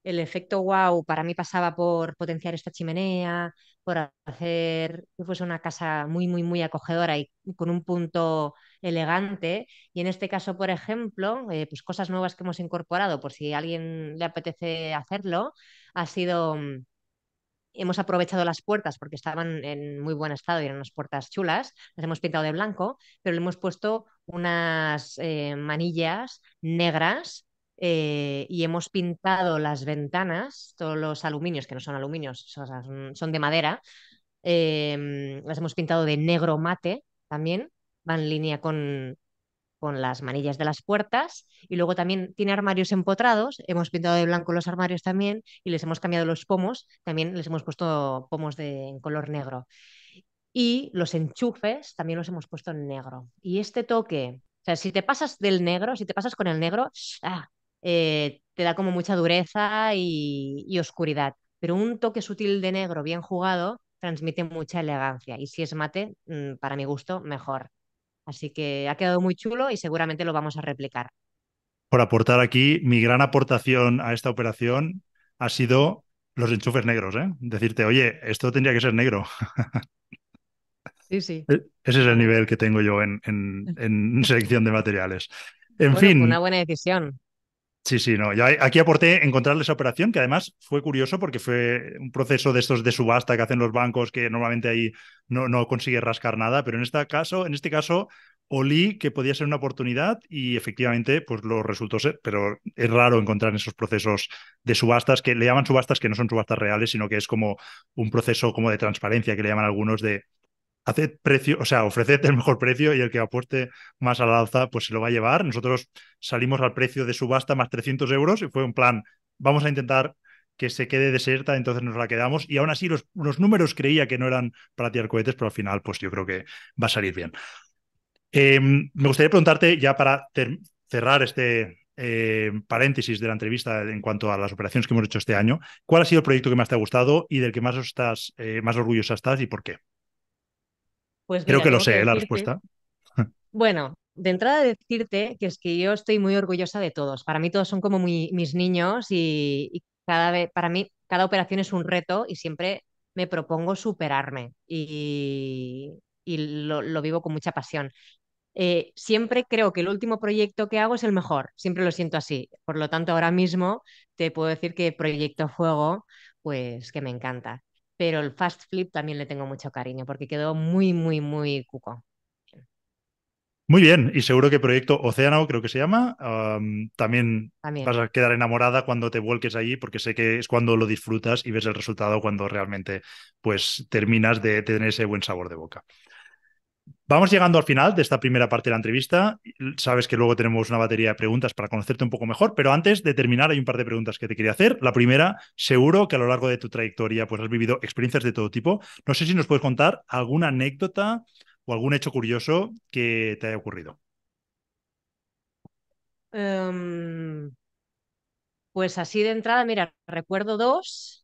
el efecto wow para mí pasaba por potenciar esta chimenea, por hacer que fuese una casa muy, muy, muy acogedora y con un punto elegante. Y en este caso, por ejemplo, eh, pues cosas nuevas que hemos incorporado, por si a alguien le apetece hacerlo, ha sido... Mm, hemos aprovechado las puertas porque estaban en muy buen estado y eran unas puertas chulas, las hemos pintado de blanco, pero le hemos puesto unas eh, manillas negras eh, y hemos pintado las ventanas, todos los aluminios, que no son aluminios, son, de madera, eh, las hemos pintado de negro mate también, va en línea con, con las manillas de las puertas y luego también tiene armarios empotrados, hemos pintado de blanco los armarios también y les hemos cambiado los pomos, también les hemos puesto pomos en color negro. Y los enchufes también los hemos puesto en negro. Y este toque, o sea, si te pasas del negro, si te pasas con el negro, ah, eh, te da como mucha dureza y, oscuridad. Pero un toque sutil de negro bien jugado transmite mucha elegancia. Y si es mate, mm, para mi gusto, mejor. Así que ha quedado muy chulo y seguramente lo vamos a replicar. Por aportar aquí, mi gran aportación a esta operación ha sido los enchufes negros, ¿eh? Decirte, oye, esto tendría que ser negro. Sí, sí. E-, ese es el nivel que tengo yo en, selección de materiales. En fin. Una buena decisión. Sí, sí, no. aquí aporté encontrarle esa operación, que además fue curioso porque fue un proceso de estos de subasta que hacen los bancos, que normalmente ahí no, no consigue rascar nada, pero en este caso, en este caso, olí que podía ser una oportunidad y efectivamente, pues lo resultó ser, pero es raro encontrar esos procesos de subastas que le llaman subastas que no son subastas reales, sino que es como un proceso como de transparencia que le llaman algunos de haced precio, o sea, ofreced el mejor precio y el que aporte más a la alza, pues se lo va a llevar. Nosotros salimos al precio de subasta más 300 euros y fue un plan, vamos a intentar que se quede deserta, entonces nos la quedamos. Y aún así, los, números creía que no eran para tirar cohetes, pero al final, pues yo creo que va a salir bien. Em, me gustaría preguntarte, ya para cerrar este eh, paréntesis de la entrevista en cuanto a las operaciones que hemos hecho este año, ¿cuál ha sido el proyecto que más te ha gustado y del que más, estás, eh, más orgullosa estás y por qué? Pues creo que lo sé, ¿eh? la respuesta. Bueno, de entrada decirte que es que yo estoy muy orgullosa de todos. Para mí todos son como mis niños y, cada vez, para mí cada operación es un reto y siempre me propongo superarme y, lo, vivo con mucha pasión. Eh, siempre creo que el último proyecto que hago es el mejor, siempre lo siento así. Por lo tanto, ahora mismo te puedo decir que Proyecto Fuego, pues que me encanta pero el fast flip también le tengo mucho cariño porque quedó muy, muy, muy cuco. Muy bien, y seguro que Proyecto Océano, creo que se llama, también, vas a quedar enamorada cuando te vuelques allí, porque sé que es cuando lo disfrutas y ves el resultado cuando realmente pues terminas de tener ese buen sabor de boca. Vamos llegando al final de esta primera parte de la entrevista. Sabes que luego tenemos una batería de preguntas para conocerte un poco mejor, pero antes de terminar hay un par de preguntas que te quería hacer. La primera, seguro que a lo largo de tu trayectoria pues has vivido experiencias de todo tipo. No sé si nos puedes contar alguna anécdota o algún hecho curioso que te haya ocurrido. Em, pues así de entrada, mira, recuerdo dos.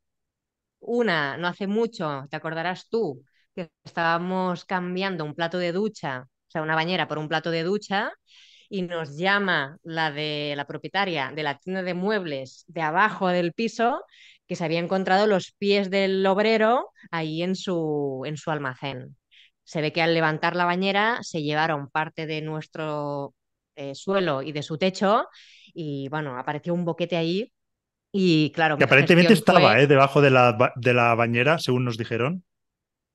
Una, no hace mucho, te acordarás tú, que estábamos cambiando un plato de ducha, o sea, una bañera por un plato de ducha, y nos llama la de la propietaria de la tienda de muebles de abajo del piso que se había encontrado los pies del obrero ahí en su, en su almacén. Se ve que al levantar la bañera se llevaron parte de nuestro eh, suelo y de su techo y bueno, apareció un boquete ahí y claro... Que aparentemente estaba ¿eh? debajo de la bañera, según nos dijeron.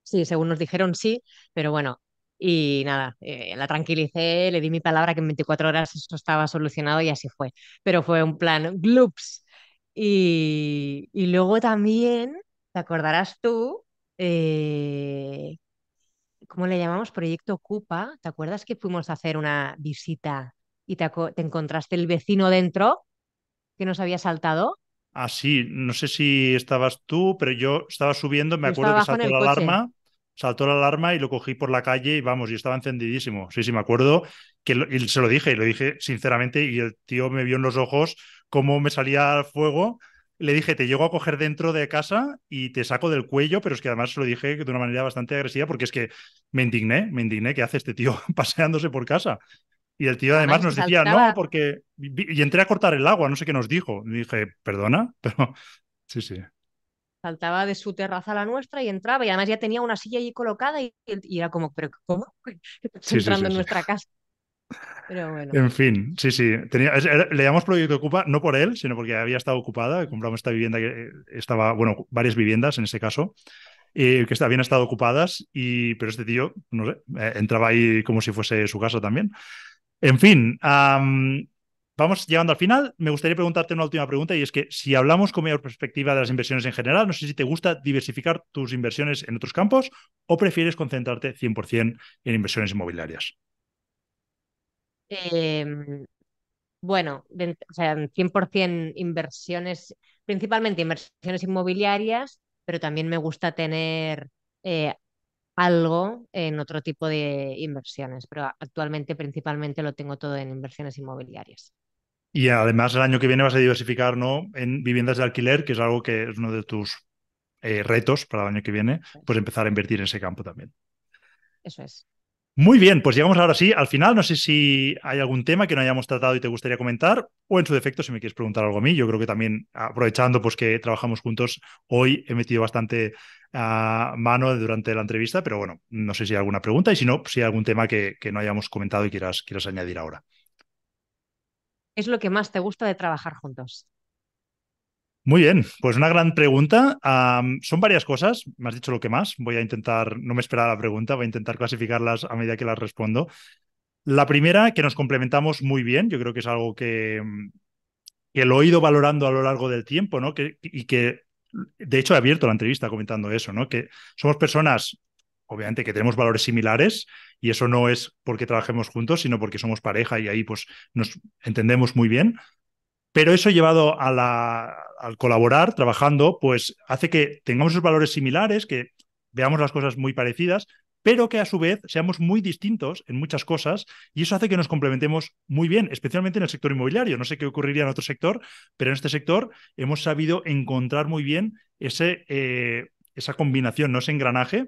Sí, según nos dijeron sí, pero bueno, y nada, eh, la tranquilicé, le di mi palabra que en 24 horas eso estaba solucionado y así fue. Pero fue un plan gloops. Y, luego también, te acordarás tú, eh, ¿cómo le llamamos? Proyecto Cupa. ¿Te acuerdas que fuimos a hacer una visita y te, encontraste el vecino dentro que nos había saltado? Ah, sí, no sé si estabas tú, pero yo estaba subiendo, me acuerdo que saltó la alarma saltó la alarma y lo cogí por la calle y vamos, y estaba encendidísimo. Sí, sí, me acuerdo que se lo dije, y lo dije sinceramente, y el tío me vio en los ojos cómo me salía al fuego. Le dije, te llego a coger dentro de casa y te saco del cuello, pero es que además se lo dije de una manera bastante agresiva porque es que me indigné, me indigné, ¿qué hace este tío paseándose por casa? Y el tío además, nos decía, no, porque... Y entré a cortar el agua, no sé qué nos dijo. Le dije, perdona, pero... Sí, sí saltaba de su terraza a la nuestra y entraba y además ya tenía una silla allí colocada y, era como, pero ¿cómo? entrando en nuestra casa. En fin, sí, sí. Tenía, le llamamos Proyecto Ocupa, no por él, sino porque había estado ocupada. Compramos esta vivienda que eh, estaba, bueno, varias viviendas en ese caso, eh, que habían estado ocupadas, y, pero este tío, no sé, eh, entraba ahí como si fuese su casa también. En fin, Vamos llegando al final. Me gustaría preguntarte una última pregunta y es que si hablamos con mayor perspectiva de las inversiones en general, no sé si te gusta diversificar tus inversiones en otros campos o prefieres concentrarte 100% en inversiones inmobiliarias. Em, bueno, o sea, 100% inversiones, principalmente inversiones inmobiliarias, pero también me gusta tener eh, algo en otro tipo de inversiones, pero actualmente principalmente lo tengo todo en inversiones inmobiliarias. Y además el año que viene vas a diversificar ¿no? en viviendas de alquiler, que es algo que es uno de tus eh, retos para el año que viene, pues empezar a invertir en ese campo también. Eso es. Muy bien, pues llegamos ahora sí al final. No sé si hay algún tema que no hayamos tratado y te gustaría comentar, o en su defecto, si me quieres preguntar algo a mí. Yo creo que también, aprovechando pues, que trabajamos juntos, hoy he metido bastante ah, mano durante la entrevista, pero bueno, no sé si hay alguna pregunta y si no, pues, si hay algún tema que, que no hayamos comentado y quieras, quieras añadir ahora es lo que más te gusta de trabajar juntos? Muy bien, pues una gran pregunta. son varias cosas, me has dicho lo que más. Voy a intentar, no me esperaba la pregunta, voy a intentar clasificarlas a medida que las respondo. La primera, que nos complementamos muy bien, yo creo que es algo que, mm, lo he ido valorando a lo largo del tiempo, ¿no? Que, y que, de hecho, he abierto la entrevista comentando eso, ¿no? Que somos personas, obviamente, que tenemos valores similares, y eso no es porque trabajemos juntos, sino porque somos pareja y ahí pues nos entendemos muy bien. Pero eso llevado a la, al colaborar, trabajando, pues hace que tengamos esos valores similares, que veamos las cosas muy parecidas, pero que a su vez seamos muy distintos en muchas cosas y eso hace que nos complementemos muy bien, especialmente en el sector inmobiliario. No sé qué ocurriría en otro sector, pero en este sector hemos sabido encontrar muy bien ese, eh, esa combinación, ¿no? ese engranaje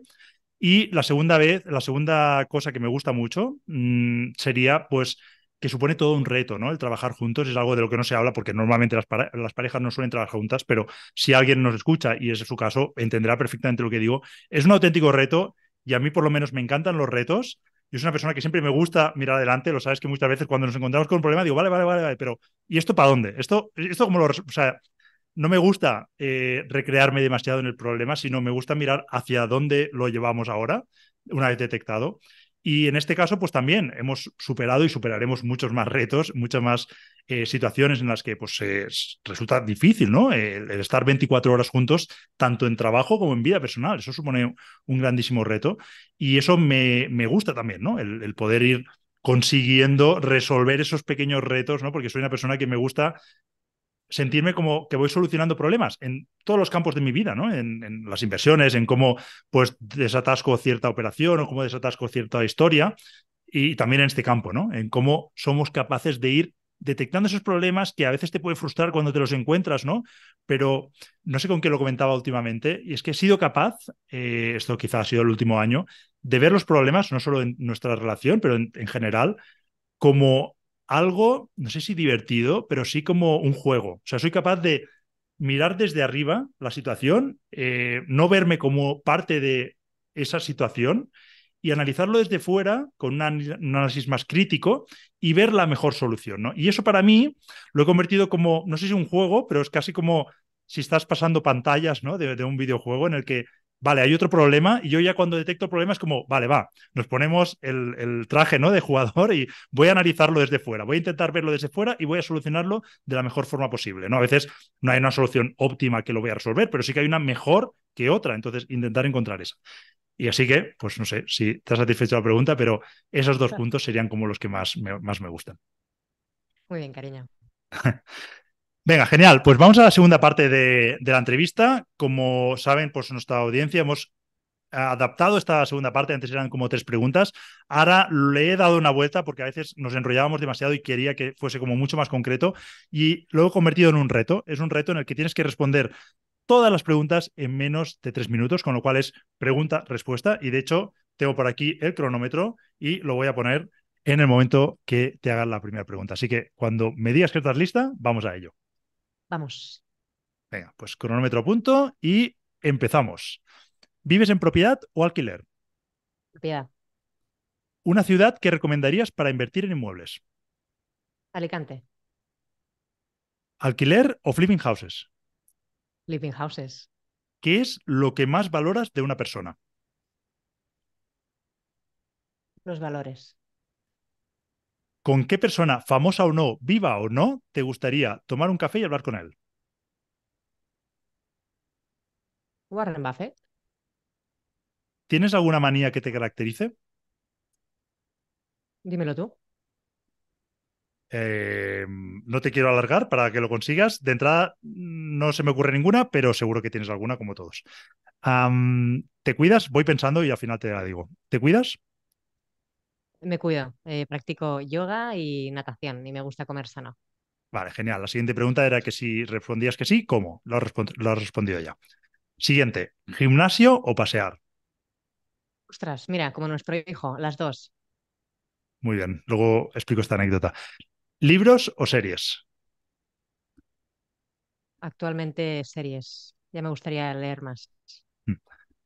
y la segunda vez, la segunda cosa que me gusta mucho mm, sería pues que supone todo un reto, ¿no? El trabajar juntos es algo de lo que no se habla porque normalmente las, parejas no suelen trabajar juntas, pero si alguien nos escucha y es su caso, entenderá perfectamente lo que digo. Es un auténtico reto y a mí por lo menos me encantan los retos. Yo soy una persona que siempre me gusta mirar adelante, lo sabes que muchas veces cuando nos encontramos con un problema digo, vale, vale, vale, vale pero ¿y esto para dónde? Esto, esto como lo, o sea, no me gusta eh, recrearme demasiado en el problema, sino me gusta mirar hacia dónde lo llevamos ahora, una vez detectado. Y en este caso, pues también hemos superado y superaremos muchos más retos, muchas más eh, situaciones en las que pues, resulta difícil, ¿no? El, estar 24 horas juntos, tanto en trabajo como en vida personal. Eso supone un grandísimo reto. Y eso me, gusta también, ¿no? el, el poder ir consiguiendo resolver esos pequeños retos, ¿no? Porque soy una persona que me gusta sentirme como que voy solucionando problemas en todos los campos de mi vida, ¿no? En, las inversiones, en cómo pues desatasco cierta operación o cómo desatasco cierta historia y también en este campo, ¿no? En cómo somos capaces de ir detectando esos problemas que a veces te puede frustrar cuando te los encuentras, ¿no? Pero no sé con qué lo comentaba últimamente, y es que he sido capaz, eh, esto quizás ha sido el último año, de ver los problemas, no solo en nuestra relación, pero en, en general, como algo, no sé si divertido, pero sí como un juego. O sea, soy capaz de mirar desde arriba la situación, eh, no verme como parte de esa situación y analizarlo desde fuera con un análisis más crítico y ver la mejor solución. Y eso para mí lo he convertido como, no sé si un juego, pero es casi como si estás pasando pantallas ¿no? de un videojuego en el que vale, hay otro problema y yo ya cuando detecto problemas como, vale, va, nos ponemos el, traje ¿no? de jugador y voy a analizarlo desde fuera, voy a intentar verlo desde fuera y voy a solucionarlo de la mejor forma posible. ¿no? A veces no hay una solución óptima que lo voy a resolver, pero sí que hay una mejor que otra, entonces intentar encontrar esa. Y así que, pues no sé si te has satisfecho la pregunta, pero esos dos puntos serían como los que más más me gustan. Muy bien, cariño. Venga, genial. Pues vamos a la segunda parte de, la entrevista. Como saben, pues nuestra audiencia hemos adaptado esta segunda parte. Antes eran como tres preguntas. Ahora le he dado una vuelta porque a veces nos enrollábamos demasiado y quería que fuese como mucho más concreto. Y lo he convertido en un reto. Es un reto en el que tienes que responder todas las preguntas en menos de tres minutos, con lo cual es pregunta, respuesta. Y de hecho, tengo por aquí el cronómetro y lo voy a poner en el momento que te hagan la primera pregunta. Así que cuando me digas que estás lista, vamos a ello. Vamos. Venga, pues cronómetro a punto y empezamos. ¿Vives en propiedad o alquiler? Propiedad. ¿Una ciudad que recomendarías para invertir en inmuebles? Alicante. ¿Alquiler o flipping houses? Flipping houses. ¿Qué es lo que más valoras de una persona? Los valores. ¿Con qué persona, famosa o no, viva o no, te gustaría tomar un café y hablar con él? Warren Buffett. ¿Tienes alguna manía que te caracterice? Dímelo tú. Em, no te quiero alargar para que lo consigas. De entrada, no se me ocurre ninguna, pero seguro que tienes alguna, como todos. ¿Te cuidas? Voy pensando y al final te la digo. ¿Te cuidas? Me cuido, eh, practico yoga y natación y me gusta comer sano. Vale, genial. La siguiente pregunta era que si respondías que sí, ¿cómo? Lo has, respondido ya. Siguiente, ¿gimnasio o pasear? Ostras, mira, como nuestro hijo, las dos. Muy bien, luego explico esta anécdota. ¿Libros o series? Actualmente series. Ya me gustaría leer más. Mm.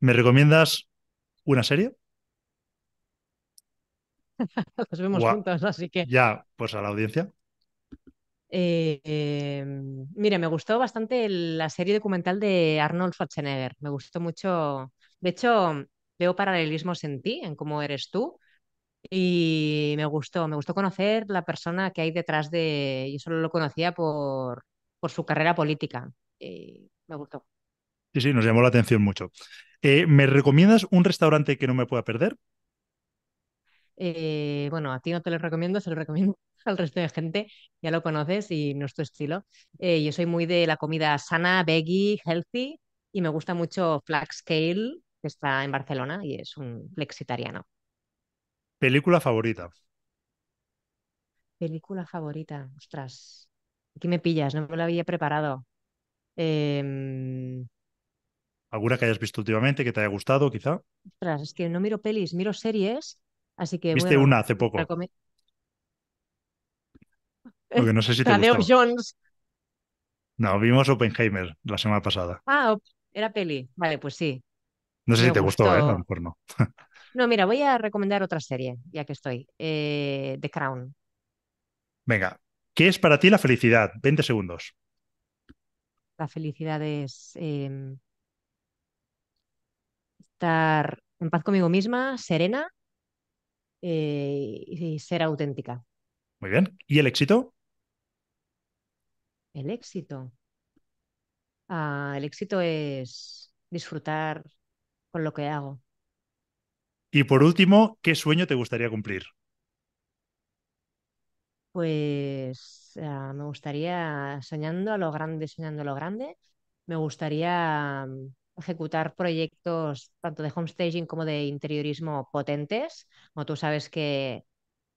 ¿Me recomiendas una serie? Nos vemos juntos, así que. Ya, pues a la audiencia. Eh, em, mira, me gustó bastante la serie documental de Arnold Schwarzenegger. Me gustó mucho. De hecho, veo paralelismos en ti, en cómo eres tú. Y me gustó, me gustó conocer la persona que hay detrás de. Yo solo lo conocía por, su carrera política. me gustó. Sí, sí, nos llamó la atención mucho. Eh, ¿Me recomiendas un restaurante que no me pueda perder? Eh, bueno, a ti no te lo recomiendo, se lo recomiendo al resto de gente, ya lo conoces y no es tu estilo. Eh, yo soy muy de la comida sana, veggie, healthy y me gusta mucho Flax Scale, que está en Barcelona y es un flexitariano. ¿Película favorita? Película favorita, ostras. Aquí me pillas, no me lo había preparado. Eh... ¿Alguna que hayas visto últimamente que te haya gustado, quizá? Ostras, es que no miro pelis, miro series que. Viste una hace poco. no sé si te Jones. No, vimos Oppenheimer la semana pasada. Ah, era peli. Vale, pues sí. No sé si te gustó, ¿eh? A lo no. no, mira, voy a recomendar otra serie, ya que estoy. Eh, The Crown. Venga, ¿qué es para ti la felicidad? 20 segundos. La felicidad es em, estar en paz conmigo misma, serena, eh, y ser auténtica. Muy bien. ¿Y el éxito? El éxito. Ah, el éxito es disfrutar con lo que hago. Y por último, ¿qué sueño te gustaría cumplir? Pues ah, me gustaría, soñando a lo grande, soñando a lo grande, me gustaría ejecutar proyectos tanto de homestaging como de interiorismo potentes. Como tú sabes que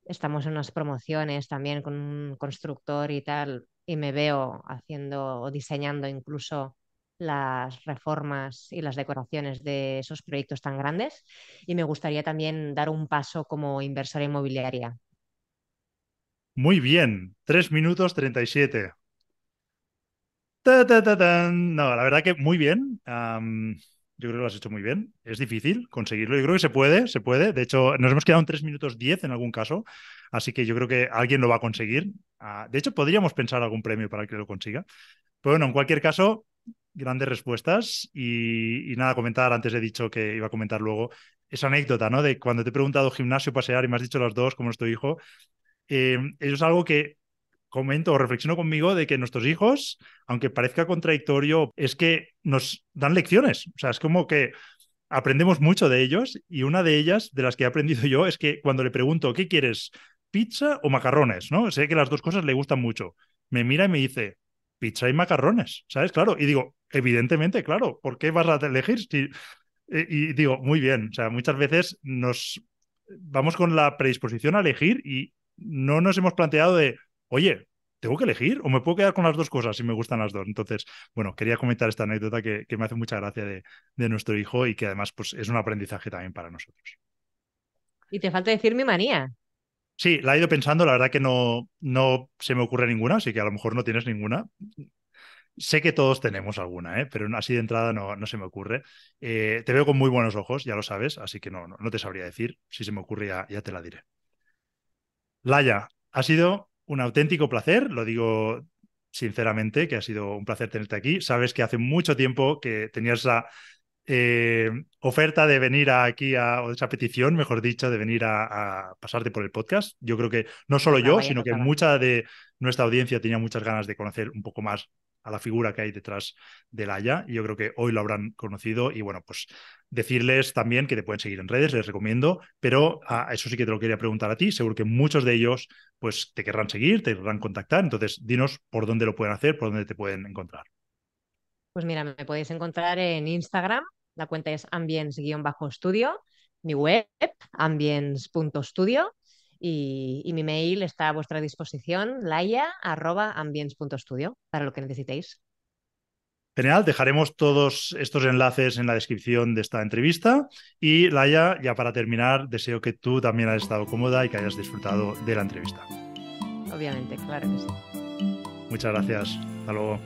estamos en unas promociones también con un constructor y tal, y me veo haciendo o diseñando incluso las reformas y las decoraciones de esos proyectos tan grandes. Y me gustaría también dar un paso como inversora inmobiliaria. Muy bien, 3 minutos 37 no, la verdad que muy bien. yo creo que lo has hecho muy bien. Es difícil conseguirlo. Yo creo que se puede, se puede. De hecho, nos hemos quedado en 3 minutos 10 en algún caso. Así que yo creo que alguien lo va a conseguir. Ah, de hecho, podríamos pensar algún premio para que lo consiga. Pero bueno, en cualquier caso, grandes respuestas. Y, nada, comentar, antes he dicho que iba a comentar luego esa anécdota, ¿no? De cuando te he preguntado gimnasio, pasear y me has dicho las dos, como es tu hijo. Eh, eso es algo que comento o reflexiono conmigo de que nuestros hijos, aunque parezca contradictorio, es que nos dan lecciones. O sea, es como que aprendemos mucho de ellos y una de ellas, de las que he aprendido yo, es que cuando le pregunto, ¿qué quieres? ¿Pizza o macarrones? ¿No? Sé que las dos cosas le gustan mucho. Me mira y me dice, pizza y macarrones, ¿sabes? Claro. Y digo, evidentemente, claro, ¿por qué vas a elegir? Eh, y digo, muy bien, o sea, muchas veces nos vamos con la predisposición a elegir y no nos hemos planteado de oye, ¿tengo que elegir o me puedo quedar con las dos cosas si me gustan las dos? Entonces, bueno, quería comentar esta anécdota que, me hace mucha gracia de, nuestro hijo y que además pues, es un aprendizaje también para nosotros. Y te falta decir mi manía. Sí, la he ido pensando, la verdad que no, no se me ocurre ninguna, así que a lo mejor no tienes ninguna. Sé que todos tenemos alguna, ¿eh? pero así de entrada no, se me ocurre. Eh, te veo con muy buenos ojos, ya lo sabes, así que no, no, te sabría decir. Si se me ocurre ya, ya te la diré. Laia, ha sido un auténtico placer, lo digo sinceramente, que ha sido un placer tenerte aquí. Sabes que hace mucho tiempo que tenías la eh, oferta de venir aquí, a, o esa petición, mejor dicho, de venir a, pasarte por el podcast. Yo creo que no solo yo, sino que mucha de nuestra audiencia tenía muchas ganas de conocer un poco más a la figura que hay detrás del Haya. yo creo que hoy lo habrán conocido. Y bueno, pues decirles también que te pueden seguir en redes, les recomiendo. Pero a ah, eso sí que te lo quería preguntar a ti. Seguro que muchos de ellos pues te querrán seguir, te querrán contactar. Entonces, dinos por dónde lo pueden hacer, por dónde te pueden encontrar. Pues mira, me podéis encontrar en Instagram. La cuenta es ambience-studio. Mi web, ambience.studio y, mi mail está a vuestra disposición, laia.ambience.studio, para lo que necesitéis. Genial, dejaremos todos estos enlaces en la descripción de esta entrevista. Y Laia, ya para terminar, deseo que tú también hayas estado cómoda y que hayas disfrutado de la entrevista. Obviamente, claro que sí. Muchas gracias. Hasta luego.